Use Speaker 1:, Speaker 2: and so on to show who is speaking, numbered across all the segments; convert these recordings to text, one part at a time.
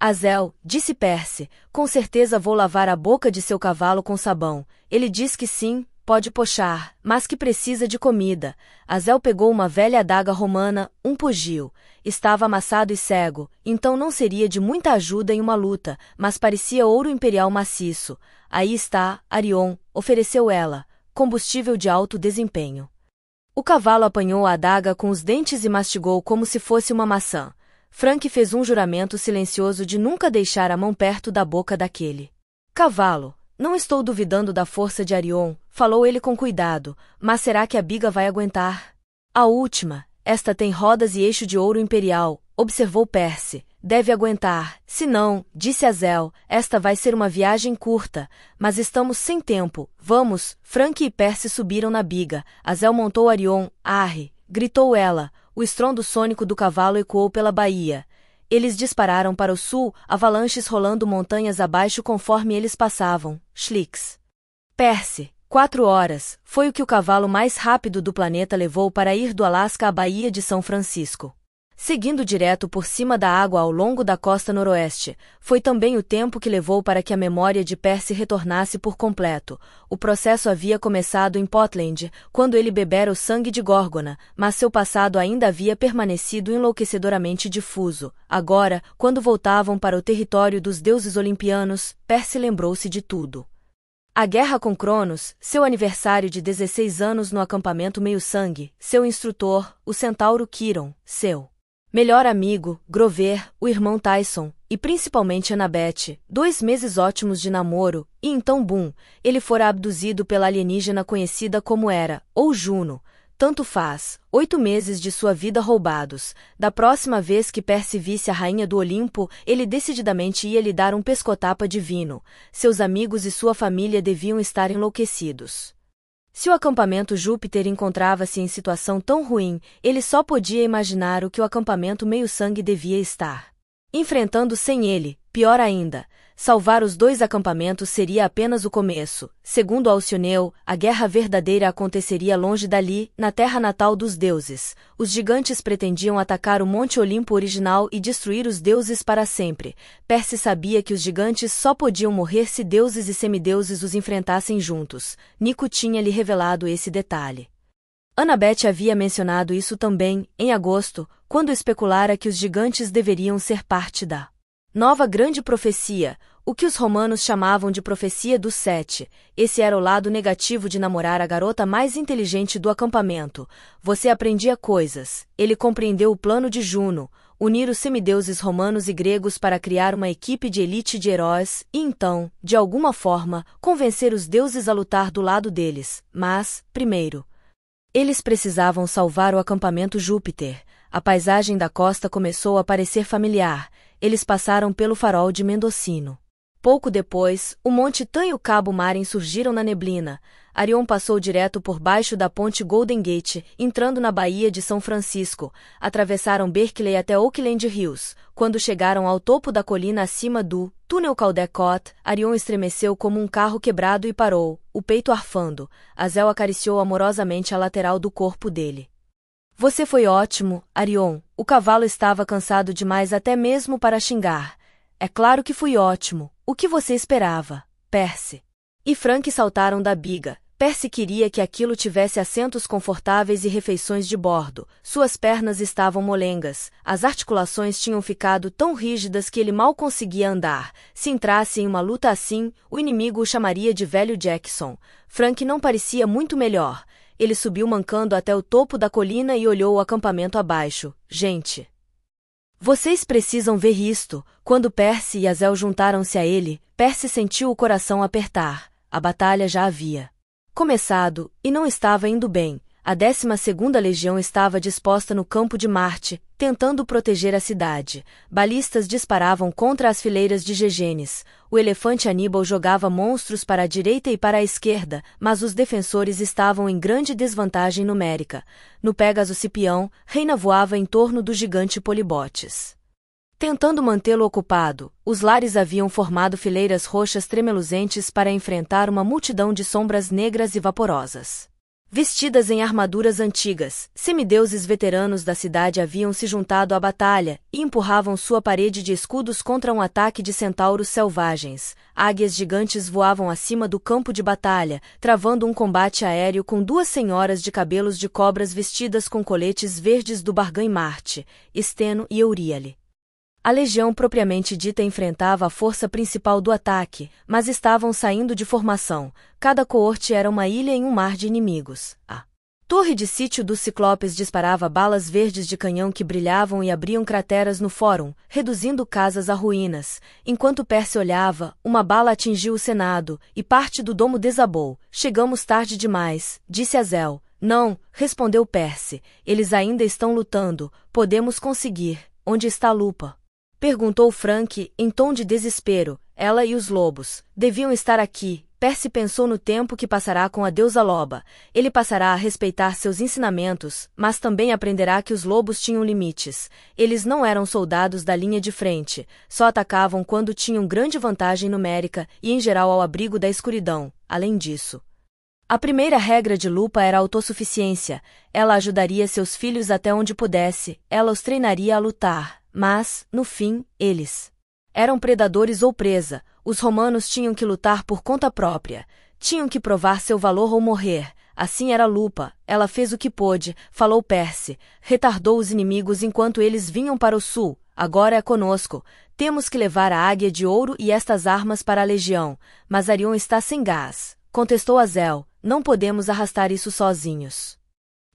Speaker 1: Azel, disse Perse, com certeza vou lavar a boca de seu cavalo com sabão. Ele diz que sim, pode pochar, mas que precisa de comida. Azel pegou uma velha adaga romana, um pugil. Estava amassado e cego, então não seria de muita ajuda em uma luta, mas parecia ouro imperial maciço. Aí está, Arion, ofereceu ela, combustível de alto desempenho. O cavalo apanhou a adaga com os dentes e mastigou como se fosse uma maçã. Frank fez um juramento silencioso de nunca deixar a mão perto da boca daquele. Cavalo, não estou duvidando da força de Arion, falou ele com cuidado, mas será que a biga vai aguentar? A última, esta tem rodas e eixo de ouro imperial, observou Percy. Deve aguentar. Se não, disse Azel, esta vai ser uma viagem curta, mas estamos sem tempo. Vamos! Frank e Percy subiram na biga. Azel montou Arion. Arre! gritou ela, o estrondo sônico do cavalo ecoou pela Bahia. Eles dispararam para o sul, avalanches rolando montanhas abaixo conforme eles passavam. Schlicks. Perse. Quatro horas foi o que o cavalo mais rápido do planeta levou para ir do Alasca à Baía de São Francisco seguindo direto por cima da água ao longo da costa noroeste, foi também o tempo que levou para que a memória de Percy retornasse por completo. O processo havia começado em Portland, quando ele bebera o sangue de Gorgona, mas seu passado ainda havia permanecido enlouquecedoramente difuso. Agora, quando voltavam para o território dos deuses olimpianos, Percy lembrou-se de tudo. A guerra com Cronos, seu aniversário de 16 anos no acampamento Meio-Sangue, seu instrutor, o centauro Quiron, seu Melhor amigo, Grover, o irmão Tyson, e principalmente Annabeth, dois meses ótimos de namoro, e então Bum, ele fora abduzido pela alienígena conhecida como Era, ou Juno, tanto faz, oito meses de sua vida roubados. Da próxima vez que Percy visse a rainha do Olimpo, ele decididamente ia lhe dar um pescotapa divino. Seus amigos e sua família deviam estar enlouquecidos. Se o acampamento Júpiter encontrava-se em situação tão ruim, ele só podia imaginar o que o acampamento meio-sangue devia estar enfrentando sem ele, pior ainda, salvar os dois acampamentos seria apenas o começo. Segundo Alcioneu, a guerra verdadeira aconteceria longe dali, na terra natal dos deuses. Os gigantes pretendiam atacar o Monte Olimpo original e destruir os deuses para sempre. Perse sabia que os gigantes só podiam morrer se deuses e semideuses os enfrentassem juntos. Nico tinha lhe revelado esse detalhe. Annabeth havia mencionado isso também, em agosto, quando especulara que os gigantes deveriam ser parte da Nova grande profecia, o que os romanos chamavam de profecia dos sete, esse era o lado negativo de namorar a garota mais inteligente do acampamento. Você aprendia coisas. Ele compreendeu o plano de Juno, unir os semideuses romanos e gregos para criar uma equipe de elite de heróis e então, de alguma forma, convencer os deuses a lutar do lado deles. Mas, primeiro, eles precisavam salvar o acampamento Júpiter. A paisagem da costa começou a parecer familiar eles passaram pelo farol de Mendocino. Pouco depois, o Monte Tan e o Cabo Marin surgiram na neblina. Arion passou direto por baixo da ponte Golden Gate, entrando na Baía de São Francisco. Atravessaram Berkeley até Oakland Hills. Quando chegaram ao topo da colina acima do túnel Caldecott, Arion estremeceu como um carro quebrado e parou, o peito arfando. Azel acariciou amorosamente a lateral do corpo dele. Você foi ótimo, Arion, o cavalo estava cansado demais até mesmo para xingar. É claro que fui ótimo. O que você esperava, Percy? E Frank saltaram da biga. Percy queria que aquilo tivesse assentos confortáveis e refeições de bordo. Suas pernas estavam molengas, as articulações tinham ficado tão rígidas que ele mal conseguia andar. Se entrasse em uma luta assim, o inimigo o chamaria de velho Jackson. Frank não parecia muito melhor ele subiu mancando até o topo da colina e olhou o acampamento abaixo. Gente! Vocês precisam ver isto. Quando Percy e Azel juntaram-se a ele, Percy sentiu o coração apertar. A batalha já havia começado e não estava indo bem a 12ª Legião estava disposta no campo de Marte, tentando proteger a cidade. Balistas disparavam contra as fileiras de Gegenes. O elefante Aníbal jogava monstros para a direita e para a esquerda, mas os defensores estavam em grande desvantagem numérica. No Pégaso Cipião, Reina voava em torno do gigante Polibotes. Tentando mantê-lo ocupado, os lares haviam formado fileiras roxas tremeluzentes para enfrentar uma multidão de sombras negras e vaporosas. Vestidas em armaduras antigas, semideuses veteranos da cidade haviam se juntado à batalha e empurravam sua parede de escudos contra um ataque de centauros selvagens. Águias gigantes voavam acima do campo de batalha, travando um combate aéreo com duas senhoras de cabelos de cobras vestidas com coletes verdes do Bargan Marte, Esteno e Euríale. A legião propriamente dita enfrentava a força principal do ataque, mas estavam saindo de formação. Cada coorte era uma ilha em um mar de inimigos. A torre de sítio dos Ciclopes disparava balas verdes de canhão que brilhavam e abriam crateras no fórum, reduzindo casas a ruínas. Enquanto Percy olhava, uma bala atingiu o Senado, e parte do domo desabou. Chegamos tarde demais, disse Azel. Não, respondeu Percy. Eles ainda estão lutando. Podemos conseguir. Onde está a lupa? Perguntou Frank, em tom de desespero. Ela e os lobos deviam estar aqui. Percy pensou no tempo que passará com a deusa loba. Ele passará a respeitar seus ensinamentos, mas também aprenderá que os lobos tinham limites. Eles não eram soldados da linha de frente, só atacavam quando tinham grande vantagem numérica e, em geral, ao abrigo da escuridão. Além disso, a primeira regra de Lupa era a autossuficiência. Ela ajudaria seus filhos até onde pudesse, ela os treinaria a lutar. Mas, no fim, eles eram predadores ou presa, os romanos tinham que lutar por conta própria, tinham que provar seu valor ou morrer. Assim era Lupa, ela fez o que pôde, falou Perse, retardou os inimigos enquanto eles vinham para o sul. Agora é conosco. Temos que levar a águia de ouro e estas armas para a legião, mas Arion está sem gás. Contestou Azel, não podemos arrastar isso sozinhos.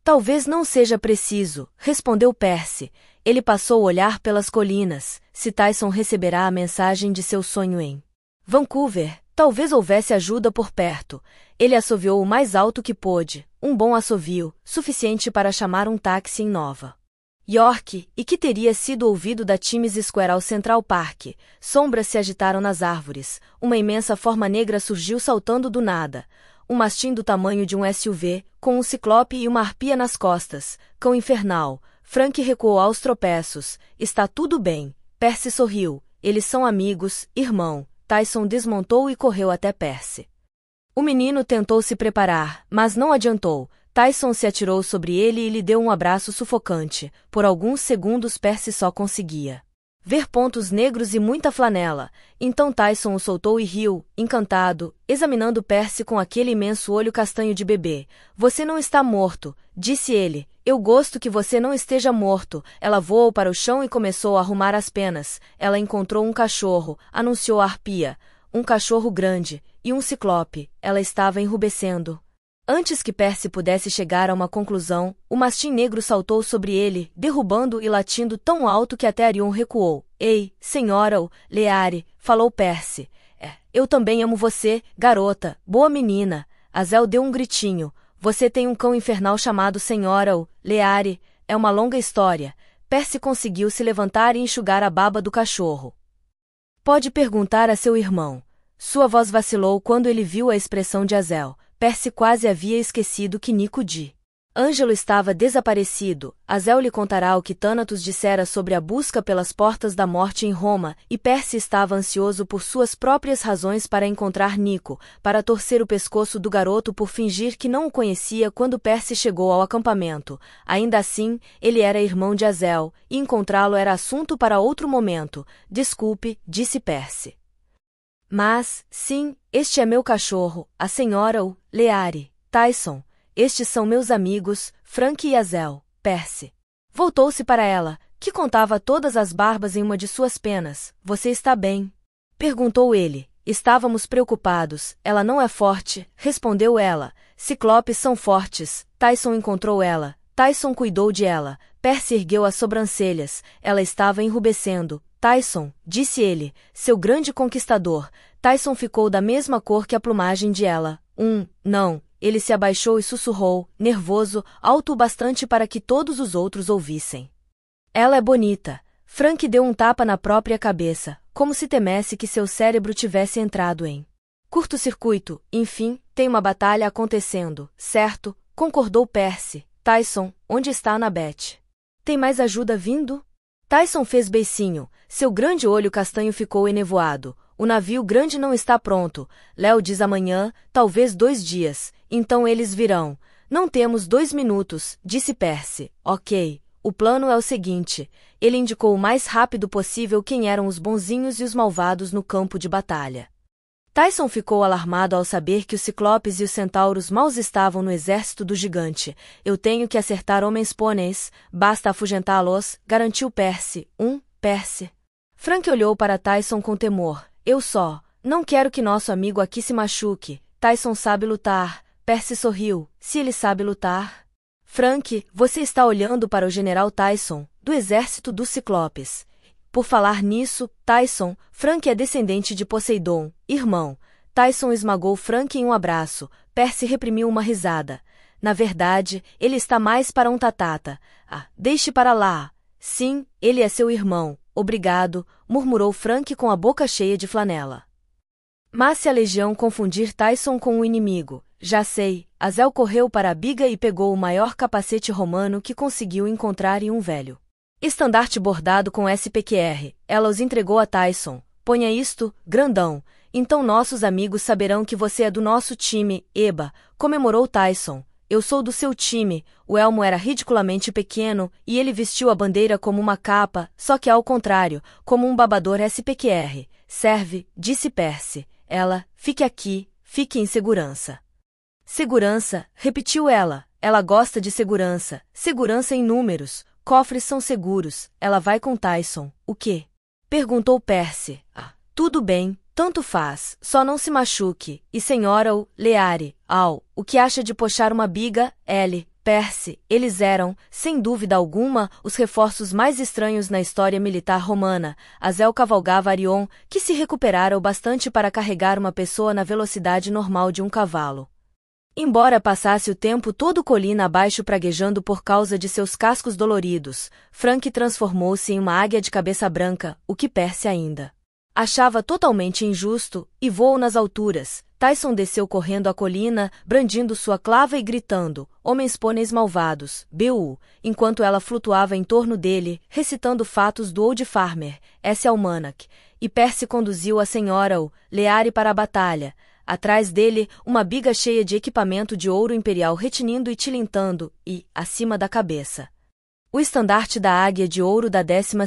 Speaker 1: Talvez não seja preciso, respondeu Perse. Ele passou o olhar pelas colinas, se Tyson receberá a mensagem de seu sonho em Vancouver. Talvez houvesse ajuda por perto. Ele assoviou o mais alto que pôde, um bom assovio, suficiente para chamar um táxi em Nova York, e que teria sido ouvido da Times Square ao Central Park. Sombras se agitaram nas árvores, uma imensa forma negra surgiu saltando do nada. Um mastim do tamanho de um SUV, com um ciclope e uma arpia nas costas, cão infernal, Frank recuou aos tropeços. Está tudo bem. Percy sorriu. Eles são amigos, irmão. Tyson desmontou e correu até Percy. O menino tentou se preparar, mas não adiantou. Tyson se atirou sobre ele e lhe deu um abraço sufocante. Por alguns segundos Percy só conseguia ver pontos negros e muita flanela. Então Tyson o soltou e riu, encantado, examinando Percy com aquele imenso olho castanho de bebê. Você não está morto, disse ele, eu gosto que você não esteja morto. Ela voou para o chão e começou a arrumar as penas. Ela encontrou um cachorro, anunciou a arpia. Um cachorro grande, e um ciclope. Ela estava enrubescendo. Antes que Percy pudesse chegar a uma conclusão, o mastim negro saltou sobre ele, derrubando e latindo tão alto que até Arion recuou. Ei, senhora, o Leare, falou Percy. É, eu também amo você, garota, boa menina. Azel deu um gritinho. Você tem um cão infernal chamado Senhora ou Leare, é uma longa história. Percy conseguiu se levantar e enxugar a baba do cachorro. Pode perguntar a seu irmão. Sua voz vacilou quando ele viu a expressão de Azel. Percy quase havia esquecido que Nico de. Ângelo estava desaparecido. Azel lhe contará o que Tânatos dissera sobre a busca pelas portas da morte em Roma, e Percy estava ansioso por suas próprias razões para encontrar Nico, para torcer o pescoço do garoto por fingir que não o conhecia quando Percy chegou ao acampamento. Ainda assim, ele era irmão de Azel, e encontrá-lo era assunto para outro momento. Desculpe, disse Percy. Mas, sim, este é meu cachorro, a senhora o, Leare, Tyson estes são meus amigos, Frank e Azel, Percy. Voltou-se para ela, que contava todas as barbas em uma de suas penas. Você está bem? Perguntou ele. Estávamos preocupados, ela não é forte, respondeu ela. Ciclopes são fortes, Tyson encontrou ela, Tyson cuidou de ela, Percy ergueu as sobrancelhas, ela estava enrubescendo. Tyson, disse ele, seu grande conquistador, Tyson ficou da mesma cor que a plumagem de ela. Um, não, ele se abaixou e sussurrou, nervoso, alto o bastante para que todos os outros ouvissem. Ela é bonita. Frank deu um tapa na própria cabeça, como se temesse que seu cérebro tivesse entrado em curto-circuito. Enfim, tem uma batalha acontecendo, certo? Concordou Percy. Tyson, onde está Nabete? Tem mais ajuda vindo? Tyson fez beicinho, seu grande olho castanho ficou enevoado. O navio grande não está pronto. Léo diz amanhã, talvez dois dias. Então eles virão. Não temos dois minutos, disse Percy. Ok. O plano é o seguinte: ele indicou o mais rápido possível quem eram os bonzinhos e os malvados no campo de batalha. Tyson ficou alarmado ao saber que os ciclopes e os centauros mal estavam no exército do gigante. Eu tenho que acertar homens pôneis, basta afugentá-los, garantiu Percy. Um, Percy. Frank olhou para Tyson com temor. Eu só. Não quero que nosso amigo aqui se machuque. Tyson sabe lutar. Percy sorriu. Se ele sabe lutar. Frank, você está olhando para o general Tyson, do exército dos Ciclopes. Por falar nisso, Tyson, Frank é descendente de Poseidon, irmão. Tyson esmagou Frank em um abraço. Percy reprimiu uma risada. Na verdade, ele está mais para um tatata. Ah, deixe para lá. Sim, ele é seu irmão. Obrigado, murmurou Frank com a boca cheia de flanela. Mas se a legião confundir Tyson com o inimigo, já sei, Azel correu para a biga e pegou o maior capacete romano que conseguiu encontrar e um velho. Estandarte bordado com SPQR, ela os entregou a Tyson. Ponha isto, grandão, então nossos amigos saberão que você é do nosso time, Eba, comemorou Tyson. Eu sou do seu time. O elmo era ridiculamente pequeno e ele vestiu a bandeira como uma capa, só que ao contrário, como um babador SPQR. Serve, disse Percy. Ela, fique aqui, fique em segurança. Segurança, repetiu ela. Ela gosta de segurança. Segurança em números. Cofres são seguros. Ela vai com Tyson. O quê? Perguntou Percy. Ah. Tudo bem, tanto faz. Só não se machuque. E senhora o Leare, Al, o que acha de puxar uma biga? L. Percy, eles eram, sem dúvida alguma, os reforços mais estranhos na história militar romana. Azel cavalgava Arion, que se recuperara o bastante para carregar uma pessoa na velocidade normal de um cavalo. Embora passasse o tempo todo colina abaixo praguejando por causa de seus cascos doloridos, Frank transformou-se em uma águia de cabeça branca, o que perce ainda. Achava totalmente injusto, e voou nas alturas. Tyson desceu correndo a colina, brandindo sua clava e gritando, Homens pôneis malvados, B.U., enquanto ela flutuava em torno dele, recitando fatos do Old Farmer, S. Almanac, e Percy conduziu a senhora, o Leare, para a batalha, Atrás dele, uma biga cheia de equipamento de ouro imperial retinindo e tilintando, e, acima da cabeça, o estandarte da Águia de Ouro da 12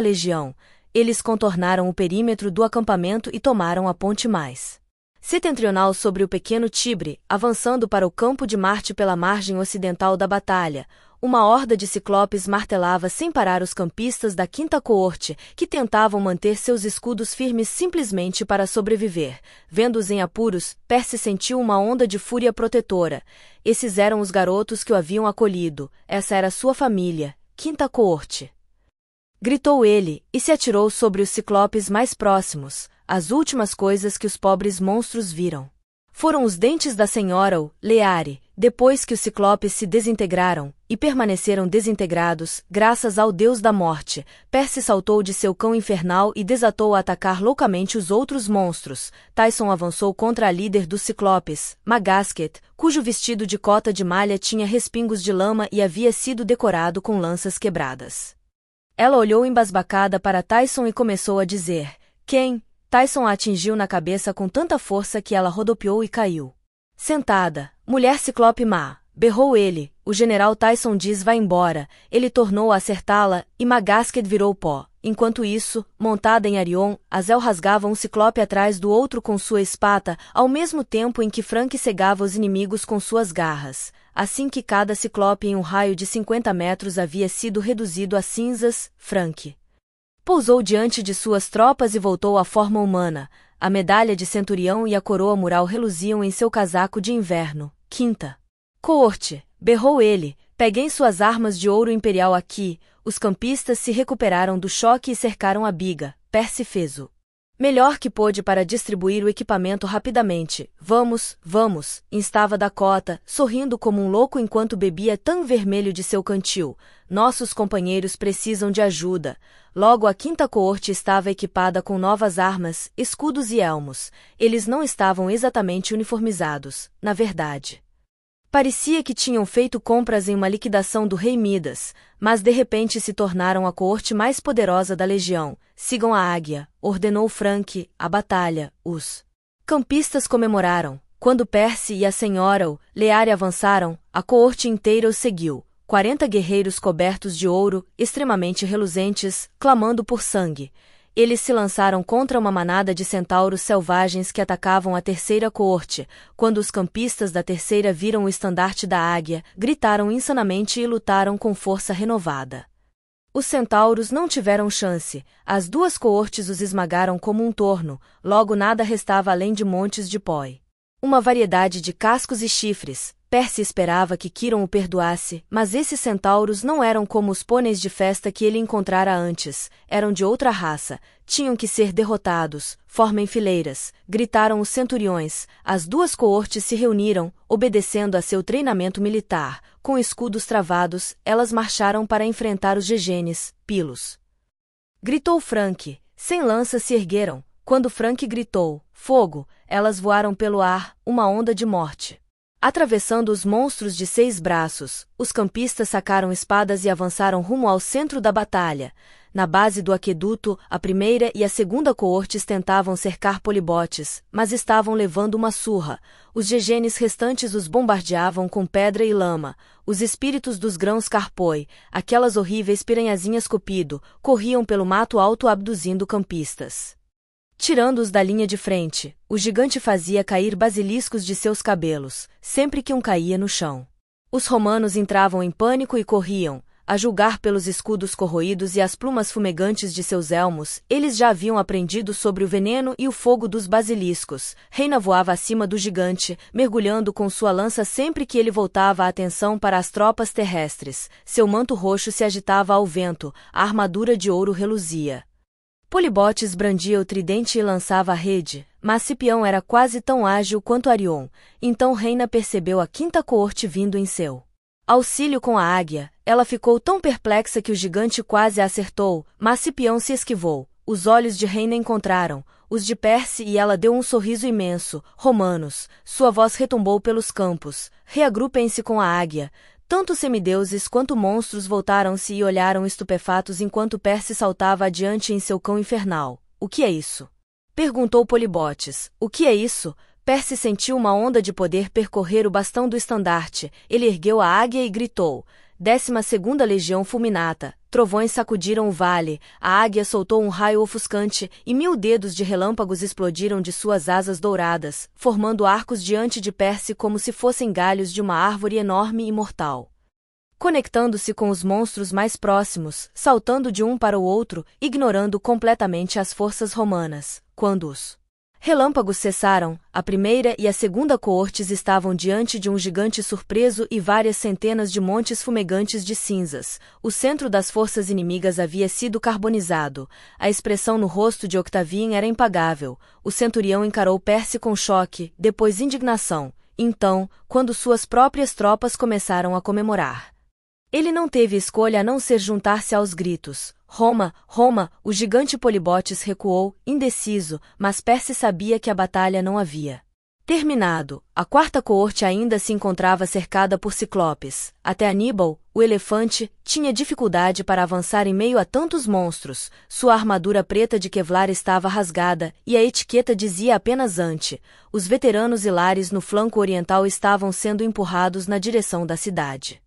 Speaker 1: Legião. Eles contornaram o perímetro do acampamento e tomaram a ponte mais setentrional sobre o pequeno Tibre, avançando para o campo de Marte pela margem ocidental da batalha, uma horda de ciclopes martelava sem parar os campistas da quinta coorte, que tentavam manter seus escudos firmes simplesmente para sobreviver. Vendo-os em apuros, Percy sentiu uma onda de fúria protetora. Esses eram os garotos que o haviam acolhido. Essa era sua família, quinta coorte. Gritou ele, e se atirou sobre os ciclopes mais próximos, as últimas coisas que os pobres monstros viram foram os dentes da senhora o Leare, depois que os ciclopes se desintegraram, e permaneceram desintegrados, graças ao Deus da morte. Percy saltou de seu cão infernal e desatou a atacar loucamente os outros monstros. Tyson avançou contra a líder dos Ciclopes, Magasket, cujo vestido de cota de malha tinha respingos de lama e havia sido decorado com lanças quebradas. Ela olhou embasbacada para Tyson e começou a dizer: Quem? Tyson a atingiu na cabeça com tanta força que ela rodopiou e caiu. Sentada, mulher ciclope má, Berrou ele, o general Tyson diz vai embora, ele tornou a acertá-la, e Magasked virou pó. Enquanto isso, montada em Arion, Azel rasgava um ciclope atrás do outro com sua espata, ao mesmo tempo em que Frank cegava os inimigos com suas garras. Assim que cada ciclope em um raio de 50 metros havia sido reduzido a cinzas, Frank pousou diante de suas tropas e voltou à forma humana. A medalha de centurião e a coroa mural reluziam em seu casaco de inverno. Quinta. Coorte! berrou ele. Peguem suas armas de ouro imperial aqui. Os campistas se recuperaram do choque e cercaram a biga. Percy fez o melhor que pôde para distribuir o equipamento rapidamente. Vamos, vamos, instava Dakota, sorrindo como um louco enquanto bebia tão vermelho de seu cantil. Nossos companheiros precisam de ajuda. Logo, a quinta coorte estava equipada com novas armas, escudos e elmos. Eles não estavam exatamente uniformizados, na verdade. Parecia que tinham feito compras em uma liquidação do rei Midas, mas de repente se tornaram a coorte mais poderosa da legião. Sigam a águia, ordenou Frank, a batalha, os campistas comemoraram. Quando Percy e a senhora o Leare avançaram, a coorte inteira os seguiu. Quarenta guerreiros cobertos de ouro, extremamente reluzentes, clamando por sangue eles se lançaram contra uma manada de centauros selvagens que atacavam a terceira coorte. Quando os campistas da terceira viram o estandarte da águia, gritaram insanamente e lutaram com força renovada. Os centauros não tiveram chance, as duas coortes os esmagaram como um torno, logo nada restava além de montes de pó, Uma variedade de cascos e chifres, Percy esperava que Kiron o perdoasse, mas esses centauros não eram como os pôneis de festa que ele encontrara antes, eram de outra raça, tinham que ser derrotados, formem fileiras, gritaram os centuriões. As duas coortes se reuniram, obedecendo a seu treinamento militar, com escudos travados, elas marcharam para enfrentar os gegenes, pilos. Gritou Frank, sem lança se ergueram. Quando Frank gritou, fogo, elas voaram pelo ar, uma onda de morte. Atravessando os monstros de seis braços, os campistas sacaram espadas e avançaram rumo ao centro da batalha. Na base do aqueduto, a primeira e a segunda coortes tentavam cercar polibotes, mas estavam levando uma surra. Os gegenes restantes os bombardeavam com pedra e lama. Os espíritos dos grãos carpoi, aquelas horríveis piranhazinhas cupido, corriam pelo mato alto abduzindo campistas. Tirando-os da linha de frente, o gigante fazia cair basiliscos de seus cabelos, sempre que um caía no chão. Os romanos entravam em pânico e corriam, a julgar pelos escudos corroídos e as plumas fumegantes de seus elmos, eles já haviam aprendido sobre o veneno e o fogo dos basiliscos. Reina voava acima do gigante, mergulhando com sua lança sempre que ele voltava a atenção para as tropas terrestres. Seu manto roxo se agitava ao vento, a armadura de ouro reluzia. Polibotes brandia o tridente e lançava a rede, mas Cipião era quase tão ágil quanto Arion, então Reina percebeu a quinta coorte vindo em seu auxílio com a águia. Ela ficou tão perplexa que o gigante quase a acertou, mas Cipião se esquivou. Os olhos de Reina encontraram os de Perse e ela deu um sorriso imenso. Romanos, sua voz retumbou pelos campos. Reagrupem-se com a águia. Tanto semideuses quanto monstros voltaram-se e olharam estupefatos enquanto Perse saltava adiante em seu cão infernal. O que é isso? Perguntou Polibotes. O que é isso? Perse sentiu uma onda de poder percorrer o bastão do estandarte. Ele ergueu a águia e gritou: Décima segunda Legião Fulminata, Trovões sacudiram o vale, a águia soltou um raio ofuscante e mil dedos de relâmpagos explodiram de suas asas douradas, formando arcos diante de Perse como se fossem galhos de uma árvore enorme e mortal. Conectando-se com os monstros mais próximos, saltando de um para o outro, ignorando completamente as forças romanas, quando os Relâmpagos cessaram, a primeira e a segunda coortes estavam diante de um gigante surpreso e várias centenas de montes fumegantes de cinzas. O centro das forças inimigas havia sido carbonizado. A expressão no rosto de Octavien era impagável. O centurião encarou Percy com choque, depois indignação. Então, quando suas próprias tropas começaram a comemorar. Ele não teve escolha a não ser juntar-se aos gritos. Roma, Roma, o gigante Polibotes recuou, indeciso, mas Perse sabia que a batalha não havia. Terminado, a quarta coorte ainda se encontrava cercada por ciclopes. Até Aníbal, o elefante, tinha dificuldade para avançar em meio a tantos monstros. Sua armadura preta de Kevlar estava rasgada e a etiqueta dizia apenas ante. Os veteranos hilares no flanco oriental estavam sendo empurrados na direção da cidade.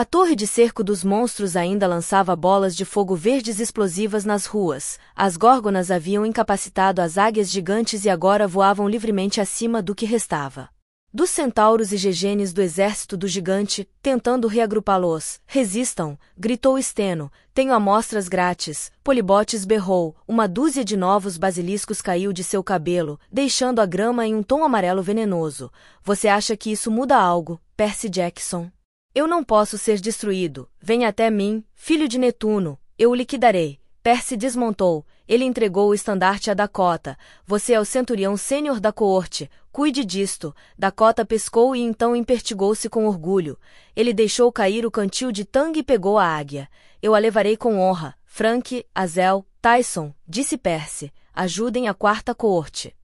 Speaker 1: A torre de cerco dos monstros ainda lançava bolas de fogo verdes explosivas nas ruas. As górgonas haviam incapacitado as águias gigantes e agora voavam livremente acima do que restava. Dos centauros e gegenes do exército do gigante, tentando reagrupá-los, resistam, gritou Esteno, tenho amostras grátis, Polibotes berrou, uma dúzia de novos basiliscos caiu de seu cabelo, deixando a grama em um tom amarelo venenoso. Você acha que isso muda algo, Percy Jackson? Eu não posso ser destruído, venha até mim, filho de Netuno, eu o liquidarei. Perse desmontou, ele entregou o estandarte a Dakota. Você é o centurião sênior da coorte, cuide disto. Dakota pescou e então impertigou-se com orgulho. Ele deixou cair o cantil de tangue e pegou a águia. Eu a levarei com honra. Frank, Azel, Tyson, disse Perse, ajudem a quarta coorte.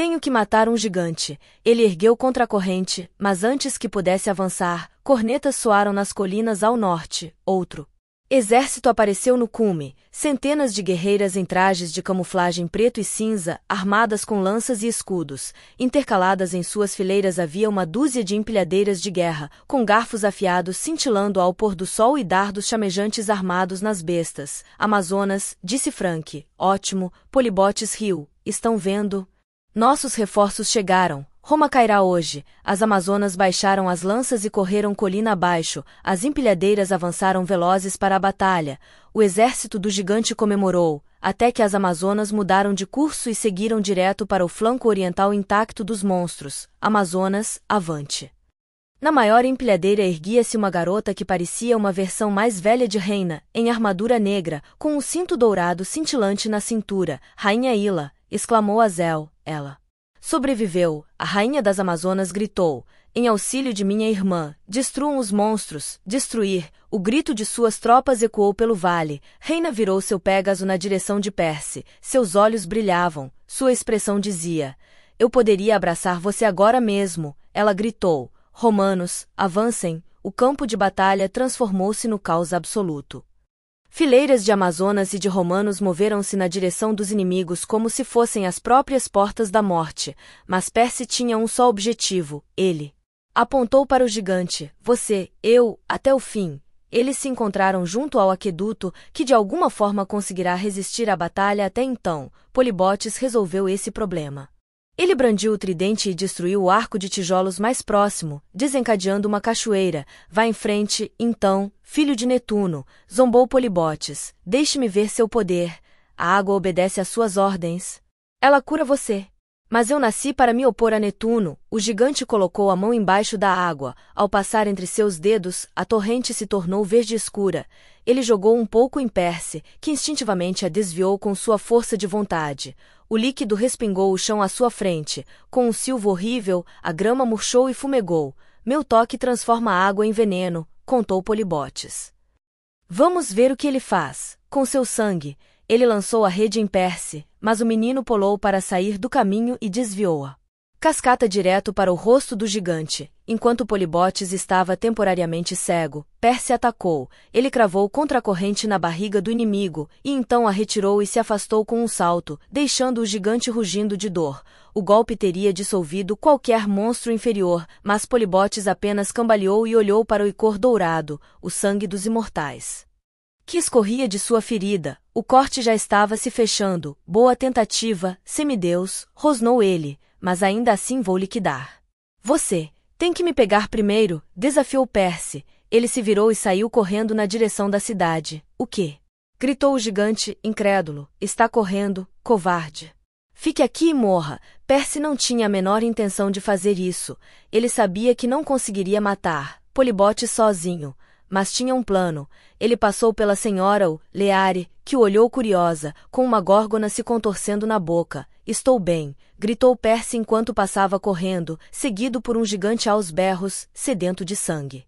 Speaker 1: Tenho que matar um gigante. Ele ergueu contra a corrente, mas antes que pudesse avançar, cornetas soaram nas colinas ao norte. Outro exército apareceu no cume, centenas de guerreiras em trajes de camuflagem preto e cinza, armadas com lanças e escudos. Intercaladas em suas fileiras havia uma dúzia de empilhadeiras de guerra, com garfos afiados cintilando ao pôr do sol e dardos chamejantes armados nas bestas. Amazonas, disse Frank. Ótimo, Polibotes riu. Estão vendo? Nossos reforços chegaram. Roma cairá hoje. As Amazonas baixaram as lanças e correram colina abaixo. As empilhadeiras avançaram velozes para a batalha. O exército do gigante comemorou, até que as Amazonas mudaram de curso e seguiram direto para o flanco oriental intacto dos monstros. Amazonas, avante. Na maior empilhadeira erguia-se uma garota que parecia uma versão mais velha de Reina, em armadura negra, com um cinto dourado cintilante na cintura, Rainha Ila, exclamou Azel, ela. Sobreviveu, a rainha das Amazonas gritou, em auxílio de minha irmã, destruam os monstros, destruir, o grito de suas tropas ecoou pelo vale, Reina virou seu Pégaso na direção de Perse, seus olhos brilhavam, sua expressão dizia, eu poderia abraçar você agora mesmo, ela gritou, romanos, avancem, o campo de batalha transformou-se no caos absoluto. Fileiras de Amazonas e de romanos moveram-se na direção dos inimigos como se fossem as próprias portas da morte, mas Percy tinha um só objetivo, ele. Apontou para o gigante, você, eu, até o fim. Eles se encontraram junto ao aqueduto, que de alguma forma conseguirá resistir à batalha até então. Polibotes resolveu esse problema. Ele brandiu o tridente e destruiu o arco de tijolos mais próximo, desencadeando uma cachoeira. Vá em frente, então, filho de Netuno, zombou Polibotes. Deixe-me ver seu poder. A água obedece às suas ordens. Ela cura você. Mas eu nasci para me opor a Netuno. O gigante colocou a mão embaixo da água. Ao passar entre seus dedos, a torrente se tornou verde escura. Ele jogou um pouco em Perse, que instintivamente a desviou com sua força de vontade. O líquido respingou o chão à sua frente. Com um silvo horrível, a grama murchou e fumegou. Meu toque transforma a água em veneno, contou Polibotes. Vamos ver o que ele faz, com seu sangue, ele lançou a rede em Perse, mas o menino pulou para sair do caminho e desviou-a. Cascata direto para o rosto do gigante, enquanto Polibotes estava temporariamente cego. Perse atacou, ele cravou contra a corrente na barriga do inimigo, e então a retirou e se afastou com um salto, deixando o gigante rugindo de dor. O golpe teria dissolvido qualquer monstro inferior, mas Polibotes apenas cambaleou e olhou para o icor dourado, o sangue dos imortais. Que escorria de sua ferida, o corte já estava se fechando. Boa tentativa, semideus, rosnou ele, mas ainda assim vou liquidar. Você, tem que me pegar primeiro, desafiou Percy. Ele se virou e saiu correndo na direção da cidade. O quê? Gritou o gigante, incrédulo. Está correndo, covarde. Fique aqui e morra. Percy não tinha a menor intenção de fazer isso. Ele sabia que não conseguiria matar Polibote sozinho mas tinha um plano. Ele passou pela senhora o Leare, que o olhou curiosa, com uma górgona se contorcendo na boca. Estou bem, gritou Percy enquanto passava correndo, seguido por um gigante aos berros, sedento de sangue.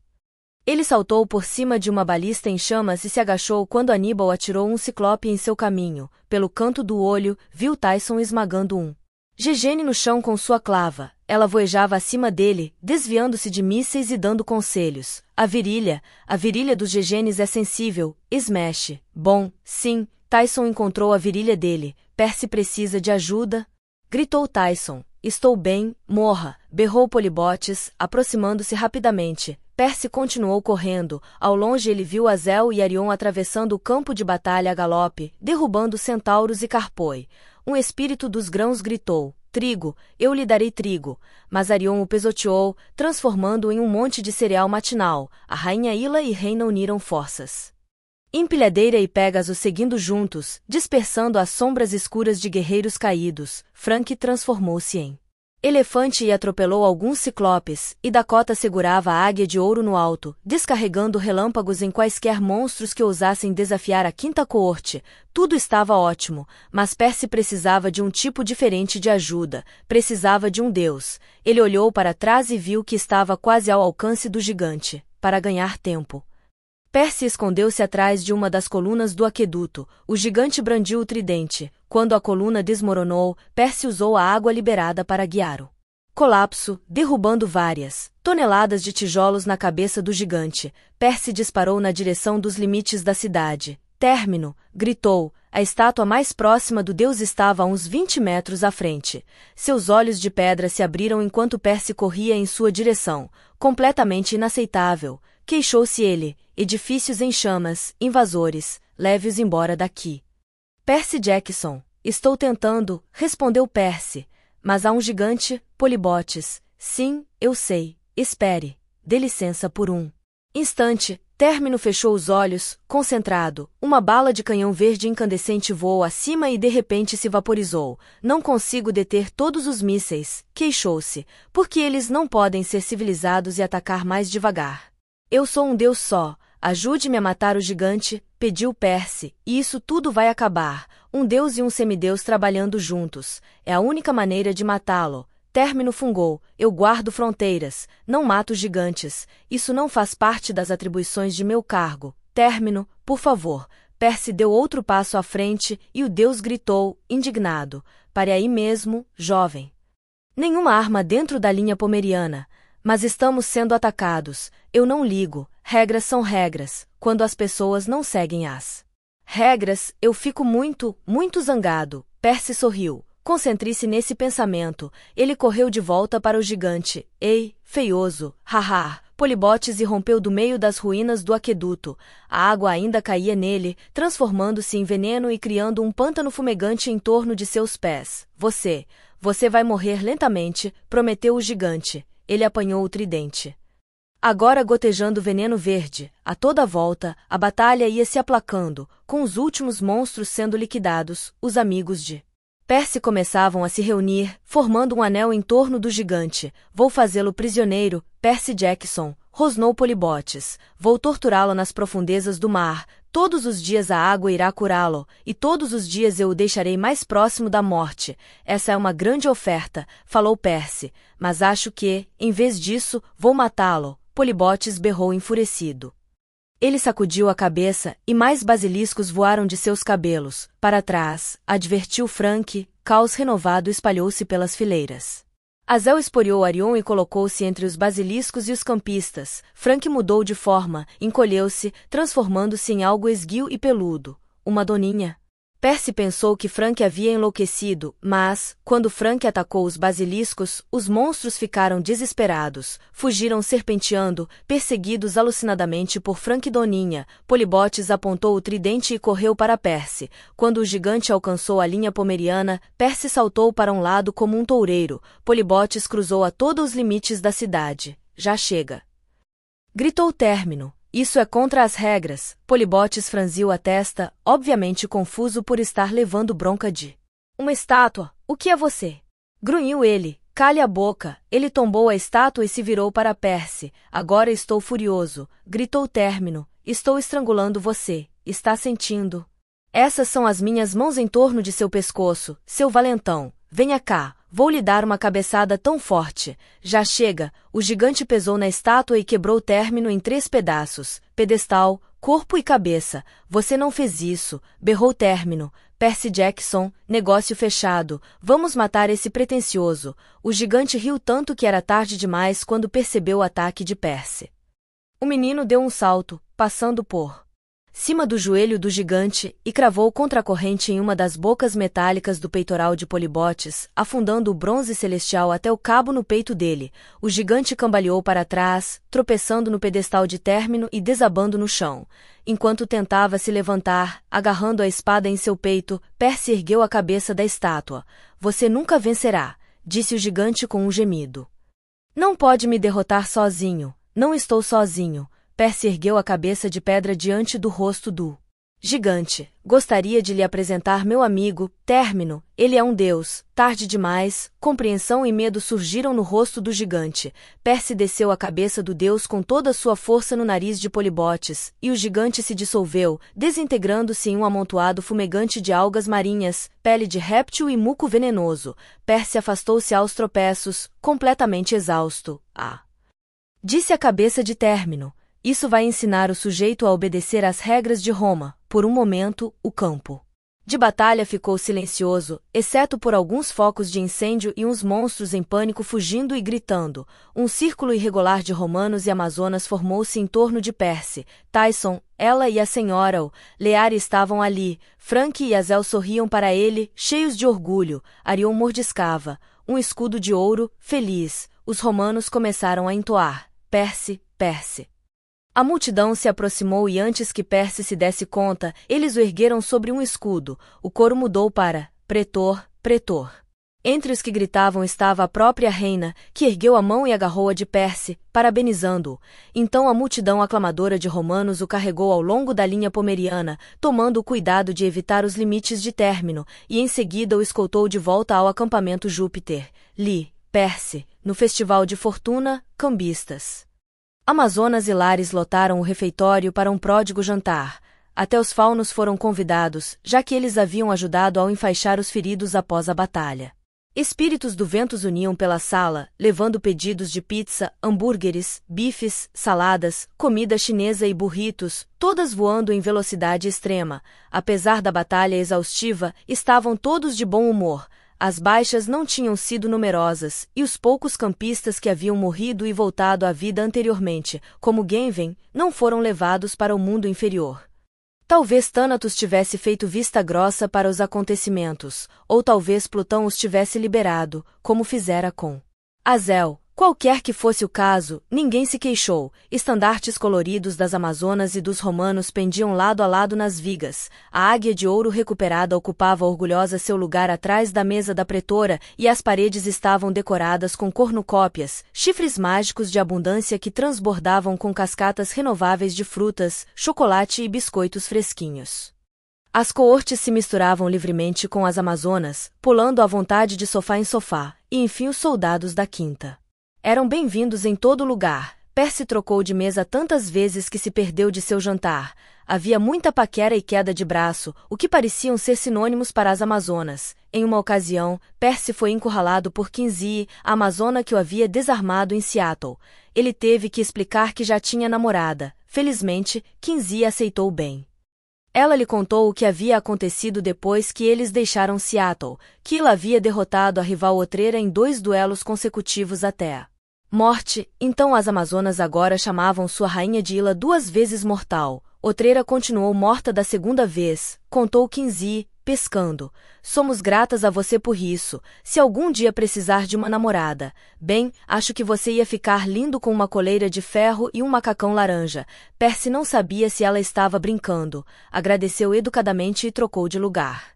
Speaker 1: Ele saltou por cima de uma balista em chamas e se agachou quando Aníbal atirou um ciclope em seu caminho. Pelo canto do olho, viu Tyson esmagando um. Gegene no chão com sua clava. Ela voejava acima dele, desviando-se de mísseis e dando conselhos. A virilha, a virilha dos Gegenes é sensível, esmexe. Bom, sim, Tyson encontrou a virilha dele. Percy precisa de ajuda. Gritou Tyson. Estou bem, morra, berrou Polibotes, aproximando-se rapidamente. Percy continuou correndo. Ao longe ele viu Azel e Arion atravessando o campo de batalha a galope, derrubando centauros e carpoi. Um espírito dos grãos gritou: Trigo, eu lhe darei trigo. Mas Arion o pesoteou, transformando-o em um monte de cereal matinal. A rainha Ila e Reina uniram forças. Empilhadeira e Pégaso seguindo juntos, dispersando as sombras escuras de guerreiros caídos, Frank transformou-se em elefante e atropelou alguns ciclopes, e Dakota segurava a águia de ouro no alto, descarregando relâmpagos em quaisquer monstros que ousassem desafiar a quinta coorte. Tudo estava ótimo, mas Percy precisava de um tipo diferente de ajuda, precisava de um deus. Ele olhou para trás e viu que estava quase ao alcance do gigante, para ganhar tempo. Percy escondeu-se atrás de uma das colunas do aqueduto. O gigante brandiu o tridente, quando a coluna desmoronou, Percy usou a água liberada para guiar o colapso, derrubando várias toneladas de tijolos na cabeça do gigante. Percy disparou na direção dos limites da cidade. Término, gritou. A estátua mais próxima do deus estava a uns 20 metros à frente. Seus olhos de pedra se abriram enquanto Percy corria em sua direção. Completamente inaceitável. Queixou-se ele. Edifícios em chamas, invasores, leve-os embora daqui. Percy Jackson, estou tentando, respondeu Percy, mas há um gigante, Polibotes. Sim, eu sei, espere, dê licença por um. Instante, Término fechou os olhos, concentrado. Uma bala de canhão verde incandescente voou acima e de repente se vaporizou. Não consigo deter todos os mísseis, queixou-se, porque eles não podem ser civilizados e atacar mais devagar. Eu sou um deus só, Ajude-me a matar o gigante, pediu Perse, e isso tudo vai acabar. Um deus e um semideus trabalhando juntos. É a única maneira de matá-lo. Término fungou. Eu guardo fronteiras. Não mato gigantes. Isso não faz parte das atribuições de meu cargo. Término, por favor. Perse deu outro passo à frente e o deus gritou, indignado. Pare aí mesmo, jovem. Nenhuma arma dentro da linha pomeriana. Mas estamos sendo atacados. Eu não ligo. Regras são regras, quando as pessoas não seguem as regras, eu fico muito, muito zangado. Percy sorriu. Concentre-se nesse pensamento. Ele correu de volta para o gigante. Ei, feioso, haha. Polibotes irrompeu rompeu do meio das ruínas do aqueduto. A água ainda caía nele, transformando-se em veneno e criando um pântano fumegante em torno de seus pés. Você, você vai morrer lentamente, prometeu o gigante. Ele apanhou o tridente. Agora gotejando veneno verde, a toda volta, a batalha ia se aplacando, com os últimos monstros sendo liquidados, os amigos de Perse começavam a se reunir, formando um anel em torno do gigante. Vou fazê-lo prisioneiro, Percy Jackson, rosnou Polibotes. Vou torturá-lo nas profundezas do mar. Todos os dias a água irá curá-lo, e todos os dias eu o deixarei mais próximo da morte. Essa é uma grande oferta, falou Percy, mas acho que, em vez disso, vou matá-lo Polibotes berrou enfurecido. Ele sacudiu a cabeça e mais basiliscos voaram de seus cabelos, para trás, advertiu Frank, caos renovado espalhou-se pelas fileiras. Azel esporeou Arion e colocou-se entre os basiliscos e os campistas. Frank mudou de forma, encolheu-se, transformando-se em algo esguio e peludo. Uma doninha. Percy pensou que Frank havia enlouquecido, mas, quando Frank atacou os basiliscos, os monstros ficaram desesperados, fugiram serpenteando, perseguidos alucinadamente por Frank e Doninha. Polibotes apontou o tridente e correu para Percy. Quando o gigante alcançou a linha pomeriana, Percy saltou para um lado como um toureiro. Polibotes cruzou a todos os limites da cidade. Já chega! Gritou Término, isso é contra as regras. Polibotes franziu a testa, obviamente confuso por estar levando bronca de. Uma estátua, o que é você? Grunhiu ele, Cale a boca. Ele tombou a estátua e se virou para Percy. Agora estou furioso, gritou Término. Estou estrangulando você. Está sentindo? Essas são as minhas mãos em torno de seu pescoço, seu valentão. Venha cá, Vou lhe dar uma cabeçada tão forte. Já chega, o gigante pesou na estátua e quebrou o término em três pedaços: pedestal, corpo e cabeça. Você não fez isso, berrou o término. Percy Jackson, negócio fechado. Vamos matar esse pretensioso. O gigante riu tanto que era tarde demais quando percebeu o ataque de Percy. O menino deu um salto, passando por cima do joelho do gigante e cravou contra a corrente em uma das bocas metálicas do peitoral de Polibotes, afundando o bronze celestial até o cabo no peito dele. O gigante cambaleou para trás, tropeçando no pedestal de término e desabando no chão. Enquanto tentava se levantar, agarrando a espada em seu peito, Percy ergueu a cabeça da estátua. Você nunca vencerá, disse o gigante com um gemido. Não pode me derrotar sozinho. Não estou sozinho. Percy ergueu a cabeça de pedra diante do rosto do gigante. Gostaria de lhe apresentar meu amigo, Término. Ele é um deus. Tarde demais, compreensão e medo surgiram no rosto do gigante. Percy desceu a cabeça do deus com toda a sua força no nariz de Polibotes, e o gigante se dissolveu, desintegrando-se em um amontoado fumegante de algas marinhas, pele de réptil e muco venenoso. Percy afastou-se aos tropeços, completamente exausto. Ah! Disse a cabeça de Término. Isso vai ensinar o sujeito a obedecer às regras de Roma. Por um momento, o campo de batalha ficou silencioso, exceto por alguns focos de incêndio e uns monstros em pânico fugindo e gritando. Um círculo irregular de romanos e amazonas formou-se em torno de Percy. Tyson, ela e a senhora, o Leari estavam ali. Frank e Azel sorriam para ele, cheios de orgulho. Arion mordiscava. Um escudo de ouro, feliz. Os romanos começaram a entoar. Percy, Percy. A multidão se aproximou e antes que Perse se desse conta, eles o ergueram sobre um escudo. O coro mudou para Pretor, Pretor. Entre os que gritavam estava a própria reina, que ergueu a mão e agarrou-a de Perse, parabenizando-o. Então a multidão aclamadora de romanos o carregou ao longo da linha pomeriana, tomando o cuidado de evitar os limites de término, e em seguida o escoltou de volta ao acampamento Júpiter, Li, Perse, no Festival de Fortuna, Cambistas. Amazonas e Lares lotaram o refeitório para um pródigo jantar. Até os faunos foram convidados, já que eles haviam ajudado ao enfaixar os feridos após a batalha. Espíritos do vento uniam pela sala, levando pedidos de pizza, hambúrgueres, bifes, saladas, comida chinesa e burritos, todas voando em velocidade extrema. Apesar da batalha exaustiva, estavam todos de bom humor, as baixas não tinham sido numerosas, e os poucos campistas que haviam morrido e voltado à vida anteriormente, como Genven, não foram levados para o mundo inferior. Talvez Thanatos tivesse feito vista grossa para os acontecimentos, ou talvez Plutão os tivesse liberado, como fizera com Azel, Qualquer que fosse o caso, ninguém se queixou. Estandartes coloridos das Amazonas e dos romanos pendiam lado a lado nas vigas. A águia de ouro recuperada ocupava orgulhosa seu lugar atrás da mesa da pretora e as paredes estavam decoradas com cornucópias, chifres mágicos de abundância que transbordavam com cascatas renováveis de frutas, chocolate e biscoitos fresquinhos. As coortes se misturavam livremente com as Amazonas, pulando à vontade de sofá em sofá, e enfim os soldados da quinta. Eram bem-vindos em todo lugar. Percy trocou de mesa tantas vezes que se perdeu de seu jantar. Havia muita paquera e queda de braço, o que pareciam ser sinônimos para as Amazonas. Em uma ocasião, Percy foi encurralado por Kinsey, a Amazona que o havia desarmado em Seattle. Ele teve que explicar que já tinha namorada. Felizmente, Kinsey aceitou bem. Ela lhe contou o que havia acontecido depois que eles deixaram Seattle, que ela havia derrotado a rival Otreira em dois duelos consecutivos até Morte, então as Amazonas agora chamavam sua rainha de Ila duas vezes mortal. Otreira continuou morta da segunda vez, contou Quinzi, pescando. Somos gratas a você por isso. Se algum dia precisar de uma namorada, bem, acho que você ia ficar lindo com uma coleira de ferro e um macacão laranja. Percy não sabia se ela estava brincando. Agradeceu educadamente e trocou de lugar.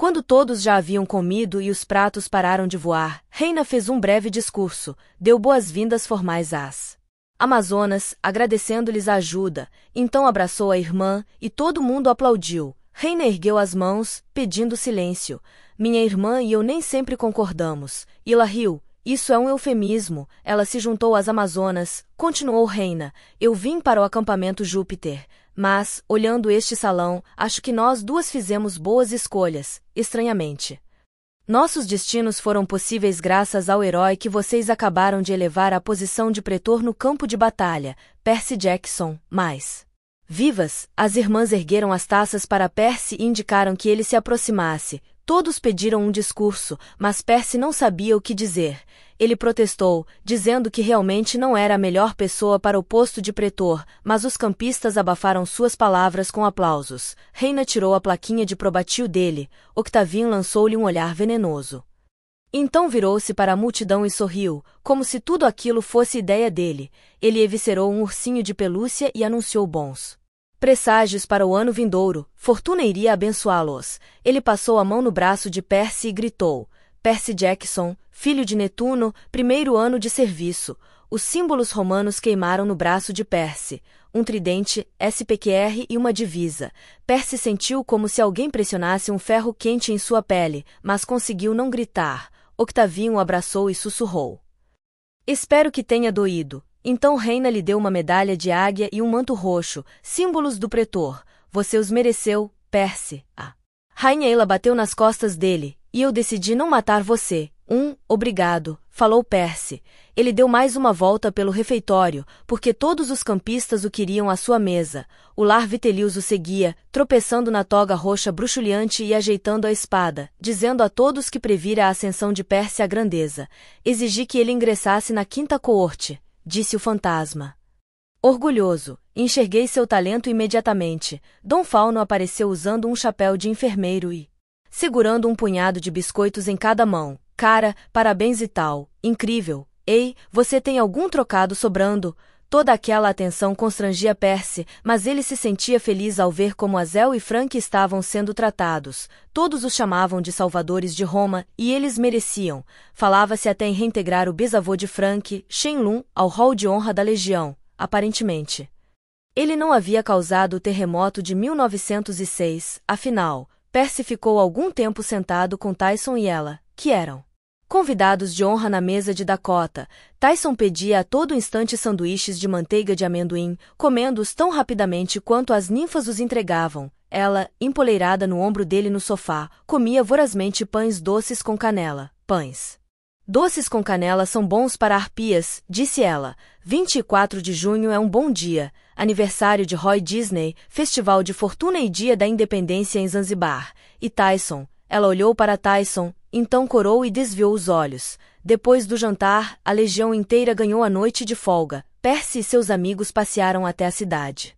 Speaker 1: Quando todos já haviam comido e os pratos pararam de voar, Reina fez um breve discurso, deu boas-vindas formais às Amazonas, agradecendo-lhes a ajuda, então abraçou a irmã e todo mundo aplaudiu. Reina ergueu as mãos, pedindo silêncio. Minha irmã e eu nem sempre concordamos. E riu. Isso é um eufemismo. Ela se juntou às Amazonas, continuou Reina. Eu vim para o acampamento Júpiter. Mas, olhando este salão, acho que nós duas fizemos boas escolhas, estranhamente. Nossos destinos foram possíveis graças ao herói que vocês acabaram de elevar à posição de pretor no campo de batalha, Percy Jackson, mais. Vivas, as irmãs ergueram as taças para Percy e indicaram que ele se aproximasse, Todos pediram um discurso, mas Percy não sabia o que dizer. Ele protestou, dizendo que realmente não era a melhor pessoa para o posto de pretor, mas os campistas abafaram suas palavras com aplausos. Reina tirou a plaquinha de probatio dele. Octavin lançou-lhe um olhar venenoso. Então virou-se para a multidão e sorriu, como se tudo aquilo fosse ideia dele. Ele eviscerou um ursinho de pelúcia e anunciou bons presságios para o ano vindouro, fortuna iria abençoá-los. Ele passou a mão no braço de Percy e gritou: Percy Jackson, filho de Netuno, primeiro ano de serviço. Os símbolos romanos queimaram no braço de Percy, um tridente, SPQR e uma divisa. Percy sentiu como se alguém pressionasse um ferro quente em sua pele, mas conseguiu não gritar. Octavinho o abraçou e sussurrou. Espero que tenha doído. Então Reina lhe deu uma medalha de águia e um manto roxo, símbolos do pretor. Você os mereceu, Perse. A ah. rainha Eila bateu nas costas dele, e eu decidi não matar você. Um, obrigado, falou Perse. Ele deu mais uma volta pelo refeitório, porque todos os campistas o queriam à sua mesa. O lar Vitelius o seguia, tropeçando na toga roxa bruxuleante e ajeitando a espada, dizendo a todos que previra a ascensão de Perse à grandeza. Exigi que ele ingressasse na quinta coorte, disse o fantasma. Orgulhoso, enxerguei seu talento imediatamente. Dom Fauno apareceu usando um chapéu de enfermeiro e, segurando um punhado de biscoitos em cada mão. Cara, parabéns e tal, incrível. Ei, você tem algum trocado sobrando? Toda aquela atenção constrangia Percy, mas ele se sentia feliz ao ver como Azel e Frank estavam sendo tratados. Todos os chamavam de salvadores de Roma, e eles mereciam. Falava-se até em reintegrar o bisavô de Frank, Shenlun, ao hall de honra da Legião, aparentemente. Ele não havia causado o terremoto de 1906, afinal, Percy ficou algum tempo sentado com Tyson e ela, que eram Convidados de honra na mesa de Dakota, Tyson pedia a todo instante sanduíches de manteiga de amendoim, comendo-os tão rapidamente quanto as ninfas os entregavam. Ela, empoleirada no ombro dele no sofá, comia vorazmente pães doces com canela. Pães. Doces com canela são bons para arpias, disse ela. 24 de junho é um bom dia, aniversário de Roy Disney, festival de fortuna e dia da independência em Zanzibar. E Tyson, ela olhou para Tyson, então corou e desviou os olhos. Depois do jantar, a legião inteira ganhou a noite de folga. Percy e seus amigos passearam até a cidade.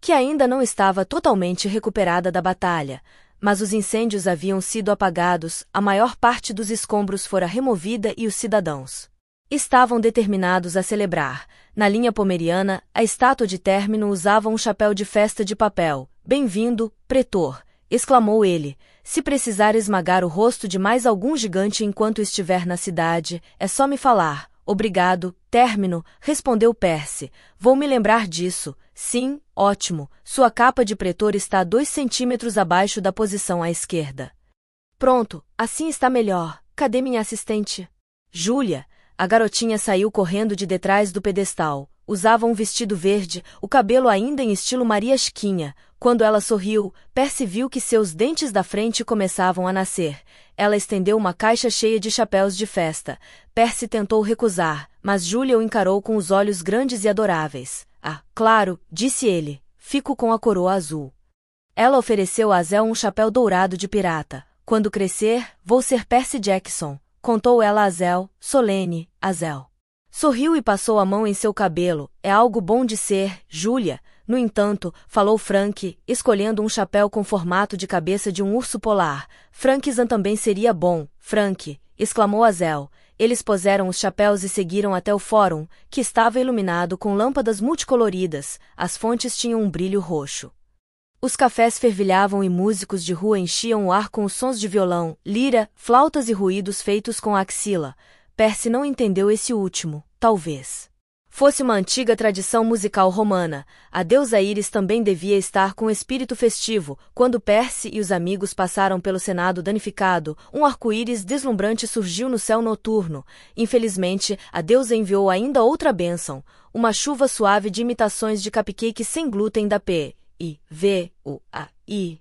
Speaker 1: Que ainda não estava totalmente recuperada da batalha, mas os incêndios haviam sido apagados, a maior parte dos escombros fora removida e os cidadãos estavam determinados a celebrar. Na linha pomeriana, a estátua de término usava um chapéu de festa de papel. Bem-vindo, pretor! exclamou ele se precisar esmagar o rosto de mais algum gigante enquanto estiver na cidade, é só me falar. Obrigado, término, respondeu Percy. Vou me lembrar disso. Sim, ótimo. Sua capa de pretor está dois centímetros abaixo da posição à esquerda. Pronto, assim está melhor. Cadê minha assistente? Júlia, a garotinha saiu correndo de detrás do pedestal. Usava um vestido verde, o cabelo ainda em estilo Maria Chiquinha, quando ela sorriu, Percy viu que seus dentes da frente começavam a nascer. Ela estendeu uma caixa cheia de chapéus de festa. Percy tentou recusar, mas Julia o encarou com os olhos grandes e adoráveis. Ah, claro, disse ele. Fico com a coroa azul. Ela ofereceu a Azel um chapéu dourado de pirata. Quando crescer, vou ser Percy Jackson, contou ela a Azel solene, a Sorriu e passou a mão em seu cabelo. É algo bom de ser, Julia no entanto, falou Frank, escolhendo um chapéu com formato de cabeça de um urso polar. Zan também seria bom, Frank, exclamou Azel. Eles puseram os chapéus e seguiram até o fórum, que estava iluminado com lâmpadas multicoloridas, as fontes tinham um brilho roxo. Os cafés fervilhavam e músicos de rua enchiam o ar com os sons de violão, lira, flautas e ruídos feitos com axila. Percy não entendeu esse último, talvez. Fosse uma antiga tradição musical romana, a deusa Íris também devia estar com espírito festivo quando Perse e os amigos passaram pelo Senado danificado. Um arco-íris deslumbrante surgiu no céu noturno. Infelizmente, a deusa enviou ainda outra bênção, uma chuva suave de imitações de cupcake sem glúten da P. I. V. U. A. I.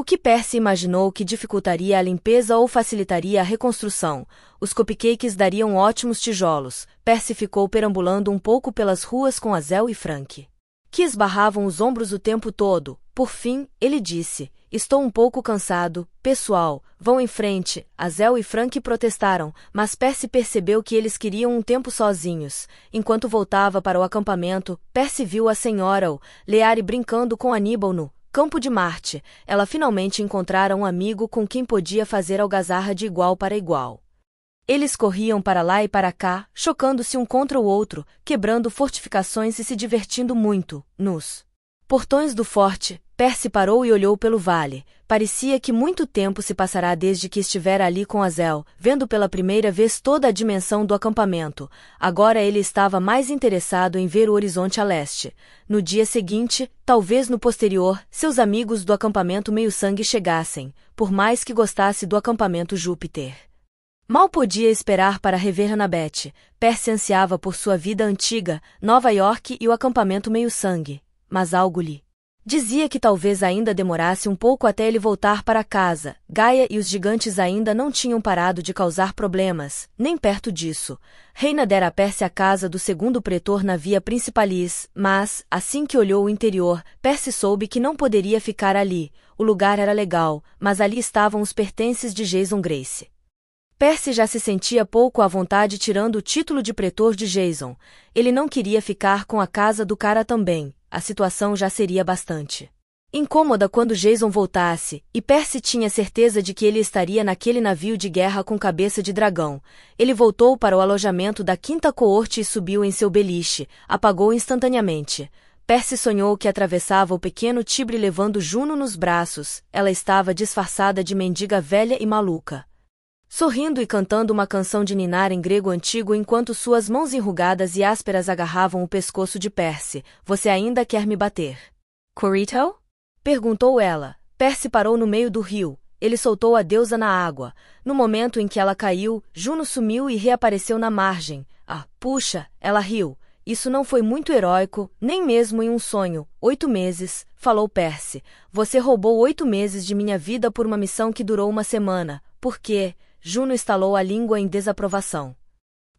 Speaker 1: O que Percy imaginou que dificultaria a limpeza ou facilitaria a reconstrução. Os cupcakes dariam ótimos tijolos. Percy ficou perambulando um pouco pelas ruas com Azel e Frank. Que esbarravam os ombros o tempo todo. Por fim, ele disse: Estou um pouco cansado. Pessoal, vão em frente. Azel e Frank protestaram, mas Percy percebeu que eles queriam um tempo sozinhos. Enquanto voltava para o acampamento, Percy viu a senhora o e brincando com Aníbal no Campo de Marte, ela finalmente encontrara um amigo com quem podia fazer algazarra de igual para igual. Eles corriam para lá e para cá, chocando-se um contra o outro, quebrando fortificações e se divertindo muito, nus. Portões do forte, Percy parou e olhou pelo vale. Parecia que muito tempo se passará desde que estivera ali com Azel, vendo pela primeira vez toda a dimensão do acampamento. Agora ele estava mais interessado em ver o horizonte a leste. No dia seguinte, talvez no posterior, seus amigos do acampamento meio-sangue chegassem, por mais que gostasse do acampamento Júpiter. Mal podia esperar para rever Annabeth. Percy ansiava por sua vida antiga, Nova York e o acampamento meio-sangue mas algo lhe dizia que talvez ainda demorasse um pouco até ele voltar para casa. Gaia e os gigantes ainda não tinham parado de causar problemas, nem perto disso. Reina dera a Perse a casa do segundo pretor na via principalis, mas, assim que olhou o interior, Perse soube que não poderia ficar ali. O lugar era legal, mas ali estavam os pertences de Jason Grace. Percy já se sentia pouco à vontade tirando o título de pretor de Jason. Ele não queria ficar com a casa do cara também. A situação já seria bastante incômoda quando Jason voltasse, e Percy tinha certeza de que ele estaria naquele navio de guerra com cabeça de dragão. Ele voltou para o alojamento da quinta coorte e subiu em seu beliche, apagou instantaneamente. Percy sonhou que atravessava o pequeno Tibre levando Juno nos braços. Ela estava disfarçada de mendiga velha e maluca sorrindo e cantando uma canção de ninar em grego antigo enquanto suas mãos enrugadas e ásperas agarravam o pescoço de Percy. Você ainda quer me bater? Corito? Perguntou ela. Percy parou no meio do rio. Ele soltou a deusa na água. No momento em que ela caiu, Juno sumiu e reapareceu na margem. Ah, puxa! Ela riu. Isso não foi muito heróico, nem mesmo em um sonho. Oito meses, falou Percy. Você roubou oito meses de minha vida por uma missão que durou uma semana. Por quê? Juno estalou a língua em desaprovação.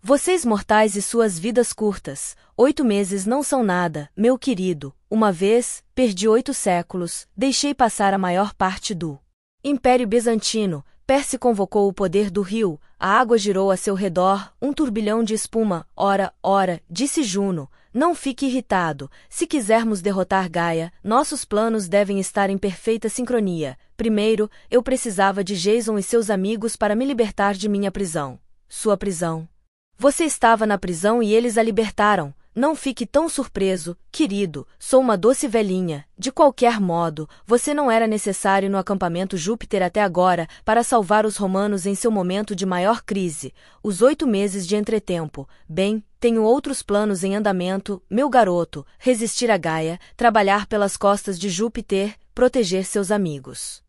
Speaker 1: Vocês mortais e suas vidas curtas, oito meses não são nada, meu querido. Uma vez, perdi oito séculos, deixei passar a maior parte do Império Bizantino. Perse convocou o poder do rio, a água girou a seu redor, um turbilhão de espuma. Ora, ora, disse Juno, não fique irritado. Se quisermos derrotar Gaia, nossos planos devem estar em perfeita sincronia. Primeiro, eu precisava de Jason e seus amigos para me libertar de minha prisão. Sua prisão. Você estava na prisão e eles a libertaram. Não fique tão surpreso, querido, sou uma doce velhinha. De qualquer modo, você não era necessário no acampamento Júpiter até agora para salvar os romanos em seu momento de maior crise, os oito meses de entretempo. Bem, tenho outros planos em andamento, meu garoto, resistir a Gaia, trabalhar pelas costas de Júpiter, proteger seus amigos.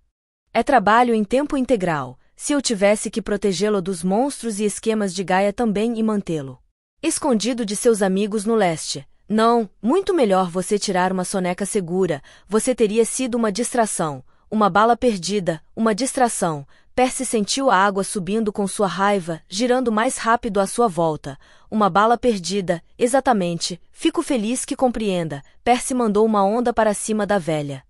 Speaker 1: É trabalho em tempo integral, se eu tivesse que protegê-lo dos monstros e esquemas de Gaia também e mantê-lo. Escondido de seus amigos no leste. Não, muito melhor você tirar uma soneca segura, você teria sido uma distração, uma bala perdida, uma distração. Percy sentiu a água subindo com sua raiva, girando mais rápido à sua volta. Uma bala perdida, exatamente. Fico feliz que compreenda. Percy mandou uma onda para cima da velha.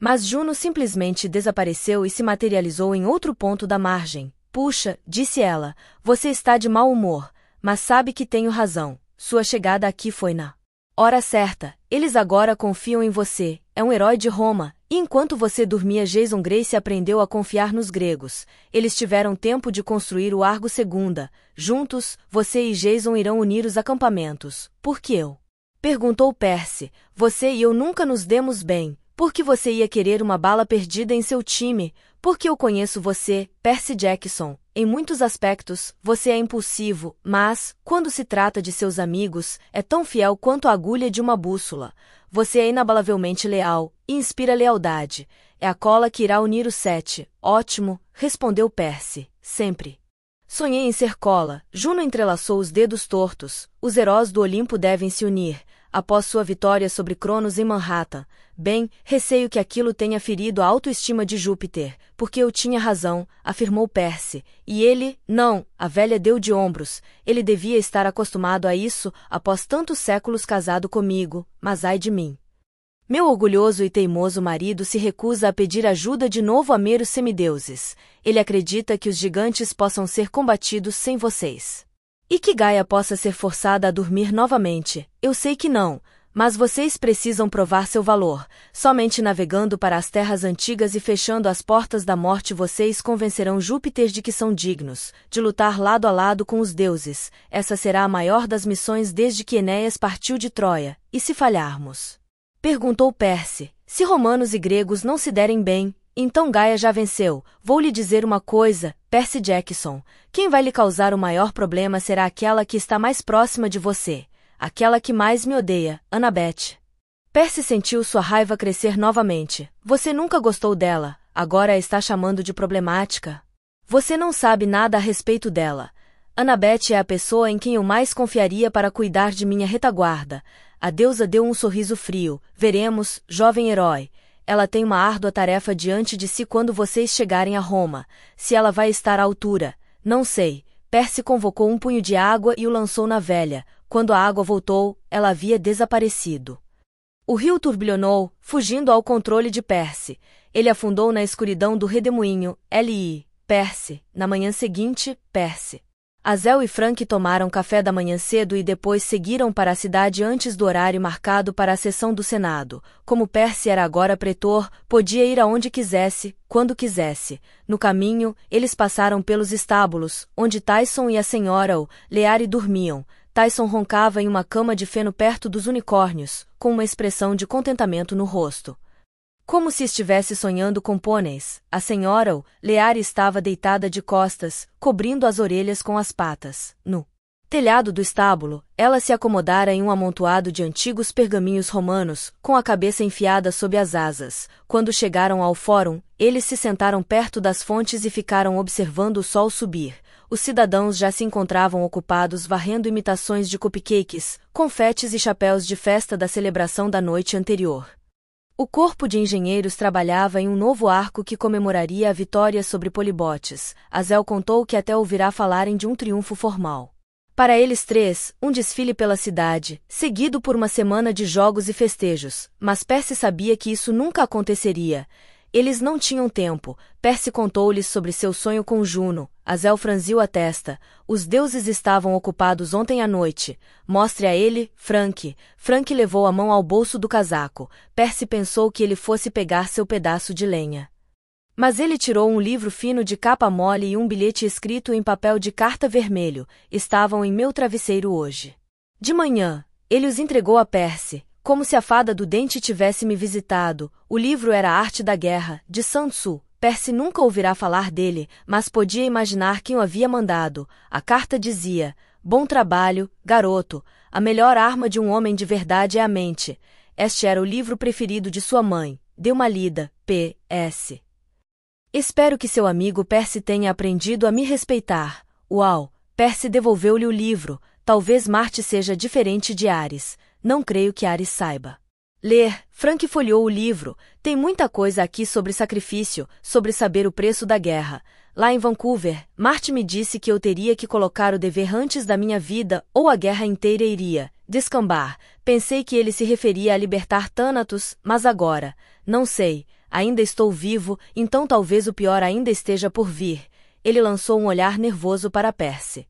Speaker 1: Mas Juno simplesmente desapareceu e se materializou em outro ponto da margem. Puxa, disse ela, você está de mau humor, mas sabe que tenho razão. Sua chegada aqui foi na hora certa. Eles agora confiam em você, é um herói de Roma. E enquanto você dormia, Jason Grace aprendeu a confiar nos gregos. Eles tiveram tempo de construir o Argo Segunda. Juntos, você e Jason irão unir os acampamentos. Por que eu? Perguntou Percy. Você e eu nunca nos demos bem porque você ia querer uma bala perdida em seu time, porque eu conheço você, Percy Jackson. Em muitos aspectos, você é impulsivo, mas, quando se trata de seus amigos, é tão fiel quanto a agulha de uma bússola. Você é inabalavelmente leal e inspira lealdade. É a cola que irá unir os sete. Ótimo, respondeu Percy. Sempre. Sonhei em ser cola. Juno entrelaçou os dedos tortos. Os heróis do Olimpo devem se unir após sua vitória sobre Cronos em Manhattan. Bem, receio que aquilo tenha ferido a autoestima de Júpiter, porque eu tinha razão, afirmou Perse. E ele, não, a velha deu de ombros. Ele devia estar acostumado a isso após tantos séculos casado comigo, mas ai de mim. Meu orgulhoso e teimoso marido se recusa a pedir ajuda de novo a meros semideuses. Ele acredita que os gigantes possam ser combatidos sem vocês. E que Gaia possa ser forçada a dormir novamente, eu sei que não, mas vocês precisam provar seu valor. Somente navegando para as terras antigas e fechando as portas da morte vocês convencerão Júpiter de que são dignos de lutar lado a lado com os deuses. Essa será a maior das missões desde que Enéas partiu de Troia. E se falharmos? Perguntou Perse. Se romanos e gregos não se derem bem, então Gaia já venceu. Vou lhe dizer uma coisa, Percy Jackson. Quem vai lhe causar o maior problema será aquela que está mais próxima de você. Aquela que mais me odeia, Annabeth. Percy sentiu sua raiva crescer novamente. Você nunca gostou dela, agora a está chamando de problemática. Você não sabe nada a respeito dela. Annabeth é a pessoa em quem eu mais confiaria para cuidar de minha retaguarda. A deusa deu um sorriso frio. Veremos, jovem herói ela tem uma árdua tarefa diante de si quando vocês chegarem a Roma. Se ela vai estar à altura, não sei. Perse convocou um punho de água e o lançou na velha. Quando a água voltou, ela havia desaparecido. O rio turbilhonou, fugindo ao controle de Perse. Ele afundou na escuridão do redemoinho, L.I. Perse. Na manhã seguinte, Perse. Azel e Frank tomaram café da manhã cedo e depois seguiram para a cidade antes do horário marcado para a sessão do Senado. Como Percy era agora pretor, podia ir aonde quisesse, quando quisesse. No caminho, eles passaram pelos estábulos, onde Tyson e a senhora o Leari dormiam. Tyson roncava em uma cama de feno perto dos unicórnios, com uma expressão de contentamento no rosto. Como se estivesse sonhando com pôneis, a senhora o Lear estava deitada de costas, cobrindo as orelhas com as patas. No telhado do estábulo, ela se acomodara em um amontoado de antigos pergaminhos romanos, com a cabeça enfiada sob as asas. Quando chegaram ao fórum, eles se sentaram perto das fontes e ficaram observando o sol subir. Os cidadãos já se encontravam ocupados varrendo imitações de cupcakes, confetes e chapéus de festa da celebração da noite anterior. O corpo de engenheiros trabalhava em um novo arco que comemoraria a vitória sobre Polibotes. Azel contou que até ouvirá falarem de um triunfo formal. Para eles três, um desfile pela cidade, seguido por uma semana de jogos e festejos, mas Percy sabia que isso nunca aconteceria. Eles não tinham tempo. Perse contou-lhes sobre seu sonho com Juno. Azel franziu a testa. Os deuses estavam ocupados ontem à noite. Mostre a ele, Frank. Frank levou a mão ao bolso do casaco. Perse pensou que ele fosse pegar seu pedaço de lenha. Mas ele tirou um livro fino de capa mole e um bilhete escrito em papel de carta vermelho. Estavam em meu travesseiro hoje. De manhã, ele os entregou a Perse, como se a fada do dente tivesse me visitado, o livro era a Arte da Guerra, de Sun Tzu. Percy nunca ouvirá falar dele, mas podia imaginar quem o havia mandado. A carta dizia: Bom trabalho, garoto. A melhor arma de um homem de verdade é a mente. Este era o livro preferido de sua mãe. Dê uma lida, P.S. Espero que seu amigo Percy tenha aprendido a me respeitar. Uau! Percy devolveu-lhe o livro. Talvez Marte seja diferente de Ares não creio que Ares saiba. Ler, Frank folheou o livro. Tem muita coisa aqui sobre sacrifício, sobre saber o preço da guerra. Lá em Vancouver, Marte me disse que eu teria que colocar o dever antes da minha vida ou a guerra inteira iria descambar. Pensei que ele se referia a libertar Thanatos, mas agora, não sei. Ainda estou vivo, então talvez o pior ainda esteja por vir. Ele lançou um olhar nervoso para Percy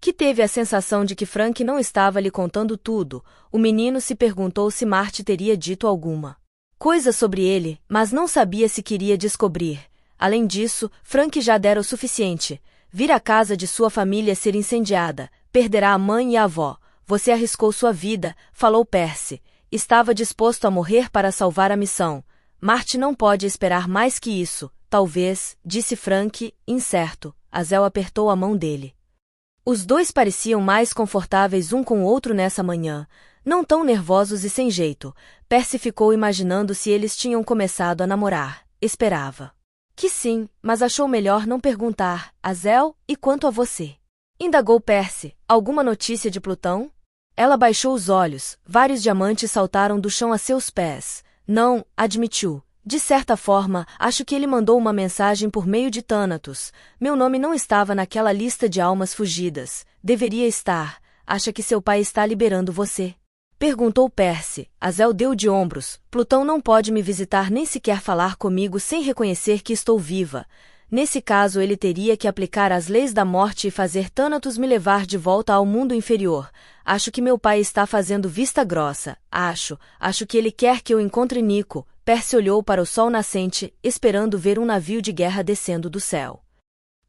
Speaker 1: que teve a sensação de que Frank não estava lhe contando tudo, o menino se perguntou se Marte teria dito alguma coisa sobre ele, mas não sabia se queria descobrir. Além disso, Frank já dera o suficiente. Vir a casa de sua família ser incendiada, perderá a mãe e a avó. Você arriscou sua vida, falou Percy. Estava disposto a morrer para salvar a missão. Marte não pode esperar mais que isso. Talvez, disse Frank, incerto. Azel apertou a mão dele. Os dois pareciam mais confortáveis um com o outro nessa manhã, não tão nervosos e sem jeito. Percy ficou imaginando se eles tinham começado a namorar. Esperava. Que sim, mas achou melhor não perguntar. Azel, e quanto a você? Indagou Percy. Alguma notícia de Plutão? Ela baixou os olhos. Vários diamantes saltaram do chão a seus pés. Não, admitiu. De certa forma, acho que ele mandou uma mensagem por meio de Thanatos. Meu nome não estava naquela lista de almas fugidas. Deveria estar. Acha que seu pai está liberando você? Perguntou Perse. Azel deu de ombros. Plutão não pode me visitar nem sequer falar comigo sem reconhecer que estou viva. Nesse caso, ele teria que aplicar as leis da morte e fazer Thanatos me levar de volta ao mundo inferior. Acho que meu pai está fazendo vista grossa. Acho. Acho que ele quer que eu encontre Nico. Percy olhou para o sol nascente, esperando ver um navio de guerra descendo do céu.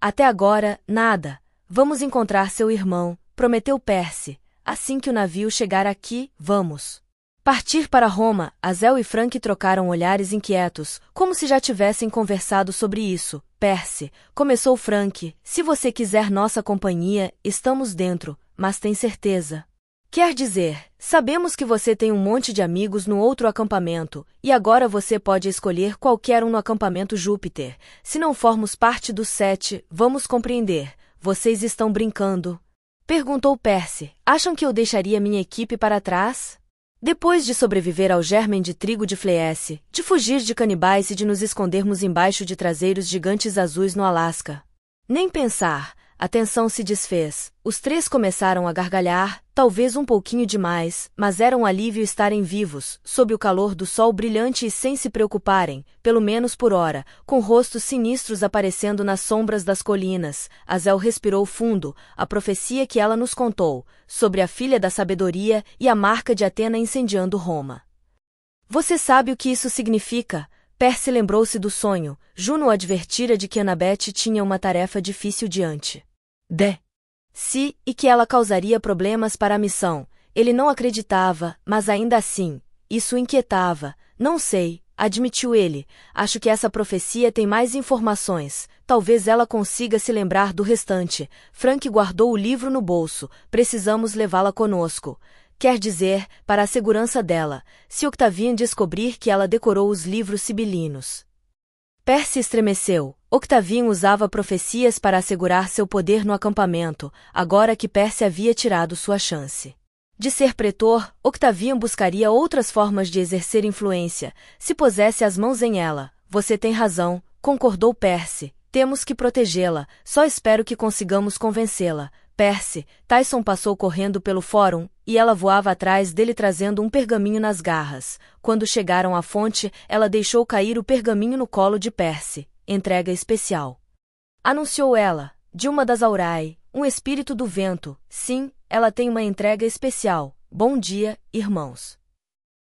Speaker 1: Até agora, nada. Vamos encontrar seu irmão, prometeu Percy. Assim que o navio chegar aqui, vamos. Partir para Roma, Azel e Frank trocaram olhares inquietos, como se já tivessem conversado sobre isso. Percy, começou Frank, se você quiser nossa companhia, estamos dentro, mas tem certeza. Quer dizer, sabemos que você tem um monte de amigos no outro acampamento, e agora você pode escolher qualquer um no acampamento Júpiter. Se não formos parte dos sete, vamos compreender. Vocês estão brincando. Perguntou Percy: Acham que eu deixaria minha equipe para trás? Depois de sobreviver ao germen de trigo de Fleece, de fugir de canibais e de nos escondermos embaixo de traseiros gigantes azuis no Alasca. Nem pensar, a tensão se desfez. Os três começaram a gargalhar, talvez um pouquinho demais, mas era um alívio estarem vivos, sob o calor do sol brilhante e sem se preocuparem, pelo menos por hora, com rostos sinistros aparecendo nas sombras das colinas. Azel respirou fundo, a profecia que ela nos contou, sobre a filha da sabedoria e a marca de Atena incendiando Roma. Você sabe o que isso significa? Percy lembrou-se do sonho. Juno advertira de que Annabeth tinha uma tarefa difícil diante. De. Si, e que ela causaria problemas para a missão. Ele não acreditava, mas ainda assim, isso inquietava. Não sei, admitiu ele. Acho que essa profecia tem mais informações. Talvez ela consiga se lembrar do restante. Frank guardou o livro no bolso. Precisamos levá-la conosco quer dizer, para a segurança dela, se Octavian descobrir que ela decorou os livros sibilinos. Percy estremeceu. Octavian usava profecias para assegurar seu poder no acampamento, agora que Percy havia tirado sua chance. De ser pretor, Octavian buscaria outras formas de exercer influência, se pusesse as mãos em ela. Você tem razão, concordou Percy. Temos que protegê-la, só espero que consigamos convencê-la, Percy, Tyson passou correndo pelo fórum, e ela voava atrás dele trazendo um pergaminho nas garras. Quando chegaram à fonte, ela deixou cair o pergaminho no colo de Percy. Entrega especial. Anunciou ela, de uma das Aurai, um espírito do vento. Sim, ela tem uma entrega especial. Bom dia, irmãos.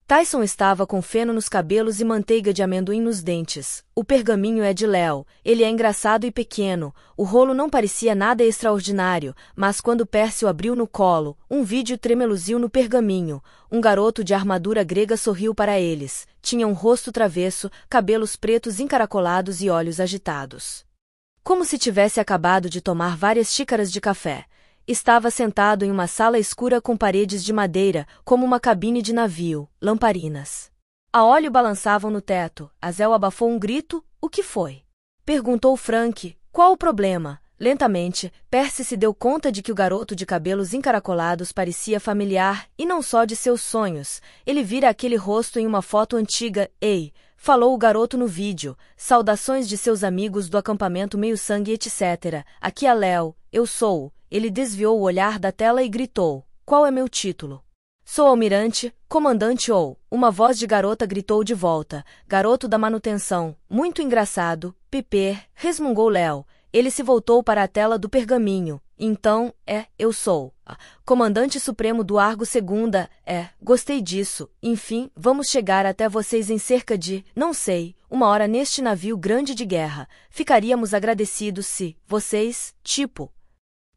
Speaker 1: Tyson estava com feno nos cabelos e manteiga de amendoim nos dentes. O pergaminho é de Léo, ele é engraçado e pequeno. O rolo não parecia nada extraordinário, mas quando o abriu no colo, um vídeo tremeluziu no pergaminho. Um garoto de armadura grega sorriu para eles. Tinha um rosto travesso, cabelos pretos encaracolados e olhos agitados. Como se tivesse acabado de tomar várias xícaras de café estava sentado em uma sala escura com paredes de madeira, como uma cabine de navio, lamparinas. A óleo balançavam no teto, Azel abafou um grito, o que foi? Perguntou Frank, qual o problema? Lentamente, Percy se deu conta de que o garoto de cabelos encaracolados parecia familiar, e não só de seus sonhos. Ele vira aquele rosto em uma foto antiga, ei, falou o garoto no vídeo, saudações de seus amigos do acampamento meio-sangue, etc. Aqui é Léo, eu sou, ele desviou o olhar da tela e gritou: Qual é meu título? Sou almirante, comandante ou. Uma voz de garota gritou de volta: Garoto da manutenção, muito engraçado, Piper, resmungou Léo. Ele se voltou para a tela do pergaminho. Então, é, eu sou. Ah, comandante Supremo do Argo Segunda, é, gostei disso. Enfim, vamos chegar até vocês em cerca de, não sei, uma hora neste navio grande de guerra. Ficaríamos agradecidos se vocês, tipo,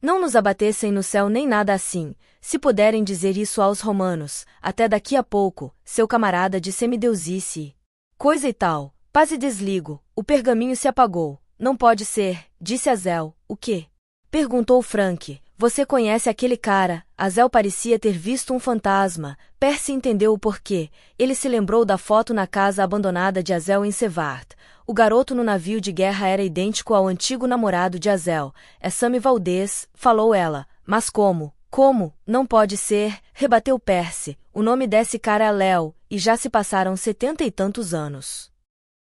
Speaker 1: não nos abatessem no céu nem nada assim, se puderem dizer isso aos romanos, até daqui a pouco, seu camarada de semideusice. Coisa e tal, paz e desligo, o pergaminho se apagou, não pode ser, disse Azel, o quê? Perguntou Frank, você conhece aquele cara, Azel parecia ter visto um fantasma, Percy entendeu o porquê, ele se lembrou da foto na casa abandonada de Azel em Sevart, o garoto no navio de guerra era idêntico ao antigo namorado de Azel, É Sammy Valdez, falou ela. Mas como? Como? Não pode ser, rebateu Percy. O nome desse cara é Léo, e já se passaram setenta e tantos anos.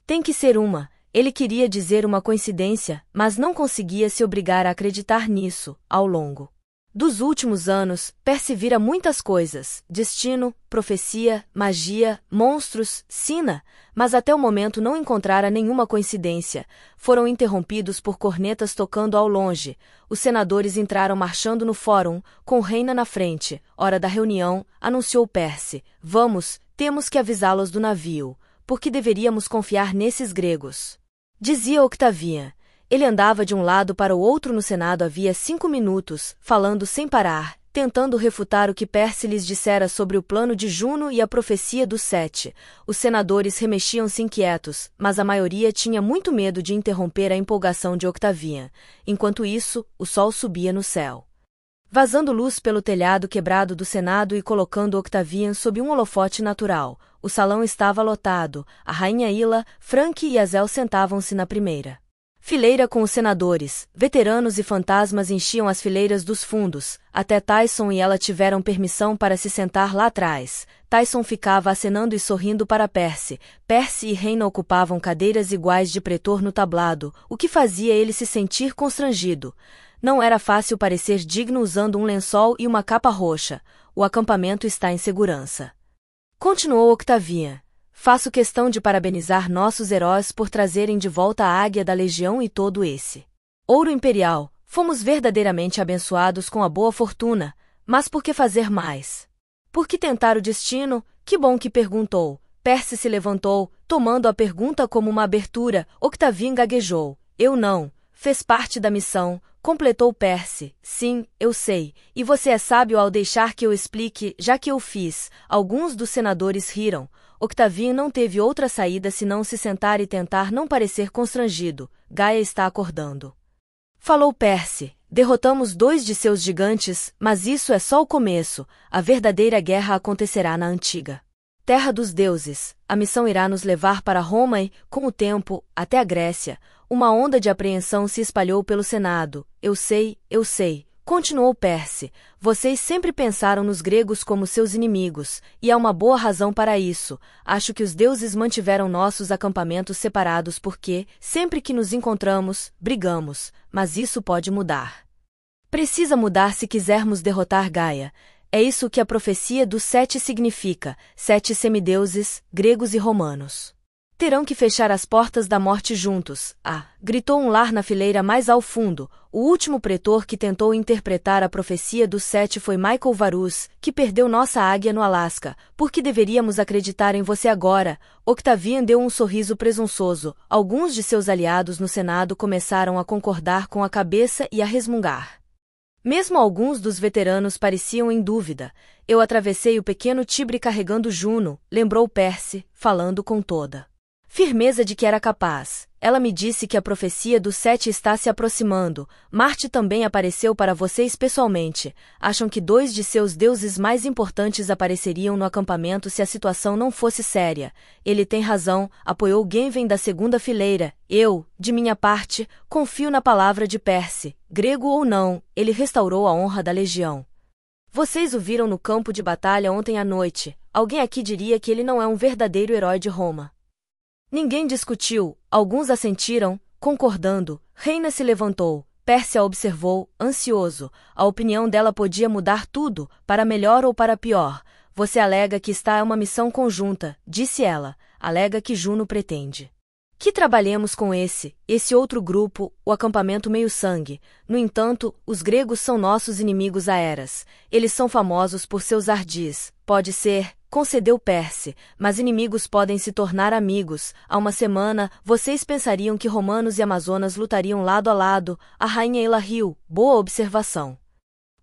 Speaker 1: Tem que ser uma. Ele queria dizer uma coincidência, mas não conseguia se obrigar a acreditar nisso, ao longo. Dos últimos anos, vira muitas coisas: destino, profecia, magia, monstros, sina, mas até o momento não encontrara nenhuma coincidência. Foram interrompidos por cornetas tocando ao longe. Os senadores entraram marchando no fórum, com Reina na frente. Hora da reunião, anunciou Perse. Vamos, temos que avisá-los do navio. Porque deveríamos confiar nesses gregos. Dizia Octavia. Ele andava de um lado para o outro no Senado havia cinco minutos, falando sem parar, tentando refutar o que Pérsiles dissera sobre o plano de Juno e a profecia dos sete. Os senadores remexiam-se inquietos, mas a maioria tinha muito medo de interromper a empolgação de Octavian. Enquanto isso, o sol subia no céu. Vazando luz pelo telhado quebrado do Senado e colocando Octavian sob um holofote natural, o salão estava lotado. A rainha Ila, Frank e Azel sentavam-se na primeira. Fileira com os senadores, veteranos e fantasmas enchiam as fileiras dos fundos, até Tyson e ela tiveram permissão para se sentar lá atrás. Tyson ficava acenando e sorrindo para Percy. Percy e Reina ocupavam cadeiras iguais de pretor no tablado, o que fazia ele se sentir constrangido. Não era fácil parecer digno usando um lençol e uma capa roxa. O acampamento está em segurança. Continuou Octavia. Faço questão de parabenizar nossos heróis por trazerem de volta a águia da legião e todo esse ouro imperial. Fomos verdadeiramente abençoados com a boa fortuna, mas por que fazer mais? Por que tentar o destino? Que bom que perguntou. Perse se levantou, tomando a pergunta como uma abertura. Octavim gaguejou. Eu não. Fez parte da missão, completou Perse. Sim, eu sei, e você é sábio ao deixar que eu explique, já que eu fiz. Alguns dos senadores riram Octavio não teve outra saída senão se sentar e tentar não parecer constrangido. Gaia está acordando. Falou Perse. Derrotamos dois de seus gigantes, mas isso é só o começo. A verdadeira guerra acontecerá na antiga terra dos deuses. A missão irá nos levar para Roma e, com o tempo, até a Grécia. Uma onda de apreensão se espalhou pelo Senado. Eu sei, eu sei. Continuou Perse, vocês sempre pensaram nos gregos como seus inimigos, e há uma boa razão para isso. Acho que os deuses mantiveram nossos acampamentos separados porque, sempre que nos encontramos, brigamos, mas isso pode mudar. Precisa mudar se quisermos derrotar Gaia. É isso que a profecia dos sete significa: sete semideuses, gregos e romanos. Terão que fechar as portas da morte juntos. Ah! gritou um lar na fileira mais ao fundo. O último pretor que tentou interpretar a profecia dos sete foi Michael Varus, que perdeu nossa águia no Alasca. Por que deveríamos acreditar em você agora? Octavian deu um sorriso presunçoso. Alguns de seus aliados no Senado começaram a concordar com a cabeça e a resmungar. Mesmo alguns dos veteranos pareciam em dúvida. Eu atravessei o pequeno Tibre carregando Juno, lembrou Percy, falando com toda Firmeza de que era capaz. Ela me disse que a profecia do sete está se aproximando. Marte também apareceu para vocês pessoalmente. Acham que dois de seus deuses mais importantes apareceriam no acampamento se a situação não fosse séria. Ele tem razão, apoiou Genven da segunda fileira. Eu, de minha parte, confio na palavra de Perse. Grego ou não, ele restaurou a honra da legião. Vocês o viram no campo de batalha ontem à noite. Alguém aqui diria que ele não é um verdadeiro herói de Roma. Ninguém discutiu, alguns assentiram, concordando. Reina se levantou. Pérsia observou, ansioso. A opinião dela podia mudar tudo, para melhor ou para pior. Você alega que está é uma missão conjunta, disse ela. Alega que Juno pretende. Que trabalhemos com esse, esse outro grupo, o acampamento meio-sangue. No entanto, os gregos são nossos inimigos a eras. Eles são famosos por seus ardis. Pode ser, concedeu Perse, mas inimigos podem se tornar amigos. Há uma semana, vocês pensariam que romanos e amazonas lutariam lado a lado. A rainha Ela riu. Boa observação.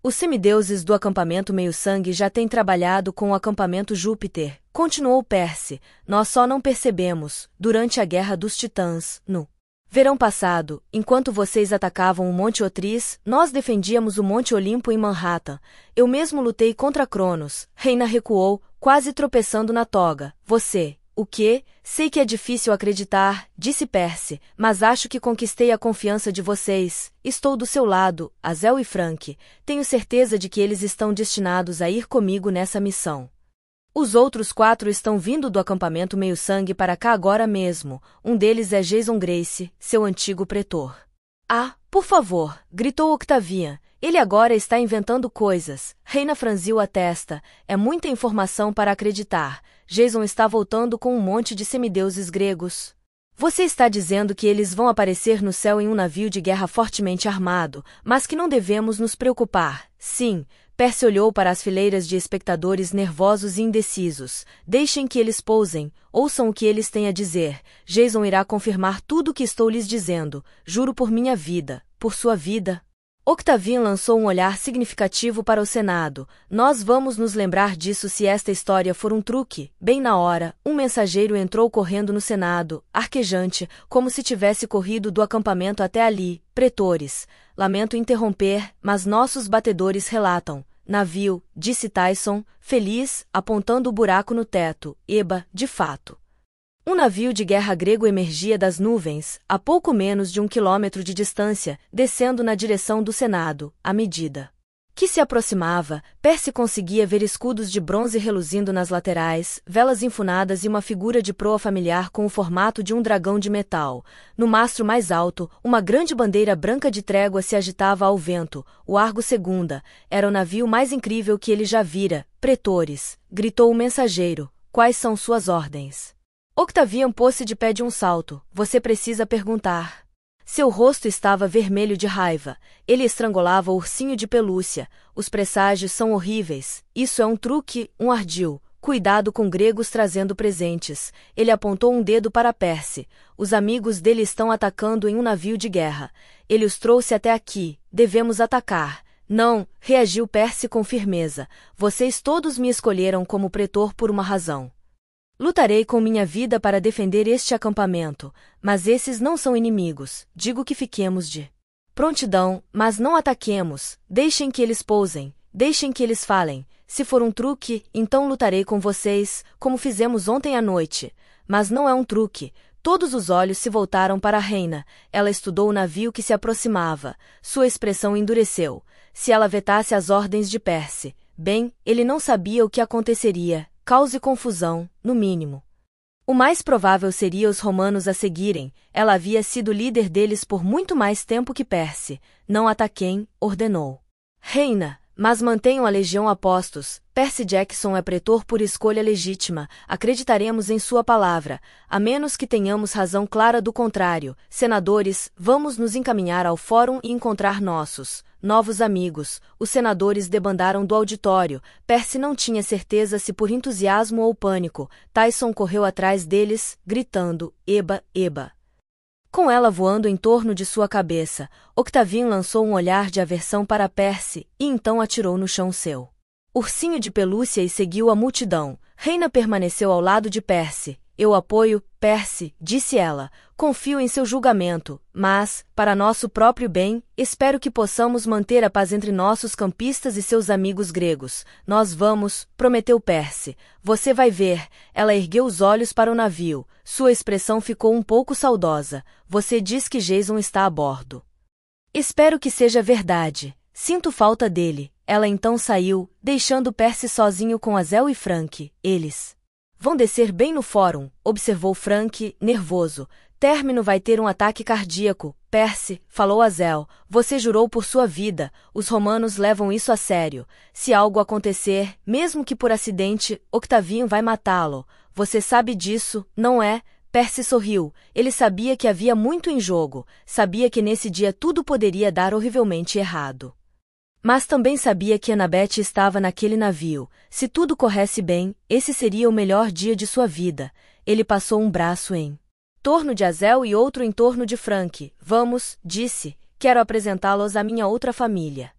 Speaker 1: Os semideuses do acampamento meio-sangue já têm trabalhado com o acampamento Júpiter, continuou Perse. Nós só não percebemos, durante a Guerra dos Titãs, no verão passado, enquanto vocês atacavam o Monte Otriz, nós defendíamos o Monte Olimpo em Manhattan. Eu mesmo lutei contra Cronos. Reina recuou, quase tropeçando na toga. Você, o que? Sei que é difícil acreditar, disse Percy, mas acho que conquistei a confiança de vocês. Estou do seu lado, Azel e Frank. Tenho certeza de que eles estão destinados a ir comigo nessa missão. Os outros quatro estão vindo do acampamento meio-sangue para cá agora mesmo. Um deles é Jason Grace, seu antigo pretor. Ah, por favor, gritou Octavian, ele agora está inventando coisas. Reina franziu a testa. É muita informação para acreditar. Jason está voltando com um monte de semideuses gregos. Você está dizendo que eles vão aparecer no céu em um navio de guerra fortemente armado, mas que não devemos nos preocupar. Sim, Percy olhou para as fileiras de espectadores nervosos e indecisos. Deixem que eles pousem, ouçam o que eles têm a dizer. Jason irá confirmar tudo o que estou lhes dizendo. Juro por minha vida, por sua vida, Octavin lançou um olhar significativo para o Senado. Nós vamos nos lembrar disso se esta história for um truque. Bem na hora, um mensageiro entrou correndo no Senado, arquejante, como se tivesse corrido do acampamento até ali. Pretores, lamento interromper, mas nossos batedores relatam. Navio, disse Tyson, feliz, apontando o buraco no teto. Eba, de fato. Um navio de guerra grego emergia das nuvens, a pouco menos de um quilômetro de distância, descendo na direção do Senado, à medida que se aproximava, Perse conseguia ver escudos de bronze reluzindo nas laterais, velas infunadas e uma figura de proa familiar com o formato de um dragão de metal. No mastro mais alto, uma grande bandeira branca de trégua se agitava ao vento. O Argo Segunda era o navio mais incrível que ele já vira. Pretores, gritou o mensageiro. Quais são suas ordens? Octavian pôs-se de pé de um salto. Você precisa perguntar. Seu rosto estava vermelho de raiva. Ele estrangulava o ursinho de pelúcia. Os presságios são horríveis. Isso é um truque, um ardil. Cuidado com gregos trazendo presentes. Ele apontou um dedo para Perse. Os amigos dele estão atacando em um navio de guerra. Ele os trouxe até aqui. Devemos atacar. Não, reagiu Perse com firmeza. Vocês todos me escolheram como pretor por uma razão. Lutarei com minha vida para defender este acampamento, mas esses não são inimigos. Digo que fiquemos de prontidão, mas não ataquemos. Deixem que eles pousem, deixem que eles falem. Se for um truque, então lutarei com vocês, como fizemos ontem à noite. Mas não é um truque. Todos os olhos se voltaram para a reina. Ela estudou o navio que se aproximava. Sua expressão endureceu. Se ela vetasse as ordens de Perse, bem, ele não sabia o que aconteceria caos e confusão, no mínimo. O mais provável seria os romanos a seguirem, ela havia sido líder deles por muito mais tempo que Perse. Não ataquem, ordenou. Reina, mas mantenham a legião a postos. Percy Jackson é pretor por escolha legítima, acreditaremos em sua palavra, a menos que tenhamos razão clara do contrário. Senadores, vamos nos encaminhar ao fórum e encontrar nossos. Novos amigos, os senadores debandaram do auditório. Percy não tinha certeza se por entusiasmo ou pânico. Tyson correu atrás deles, gritando: Eba, eba. Com ela voando em torno de sua cabeça, Octavine lançou um olhar de aversão para Percy e então atirou no chão seu. Ursinho de pelúcia e seguiu a multidão. Reina permaneceu ao lado de Percy, eu apoio, Percy, disse ela. Confio em seu julgamento, mas, para nosso próprio bem, espero que possamos manter a paz entre nossos campistas e seus amigos gregos. Nós vamos, prometeu Percy. Você vai ver. Ela ergueu os olhos para o navio. Sua expressão ficou um pouco saudosa. Você diz que Jason está a bordo. Espero que seja verdade. Sinto falta dele. Ela então saiu, deixando Percy sozinho com Azel e Frank. Eles Vão descer bem no fórum, observou Frank, nervoso. Término vai ter um ataque cardíaco. Percy, falou Azel, você jurou por sua vida. Os romanos levam isso a sério. Se algo acontecer, mesmo que por acidente, Octavinho vai matá-lo. Você sabe disso, não é? Percy sorriu. Ele sabia que havia muito em jogo. Sabia que nesse dia tudo poderia dar horrivelmente errado. Mas também sabia que Annabeth estava naquele navio. Se tudo corresse bem, esse seria o melhor dia de sua vida. Ele passou um braço em torno de Azel e outro em torno de Frank. Vamos, disse, quero apresentá-los à minha outra família.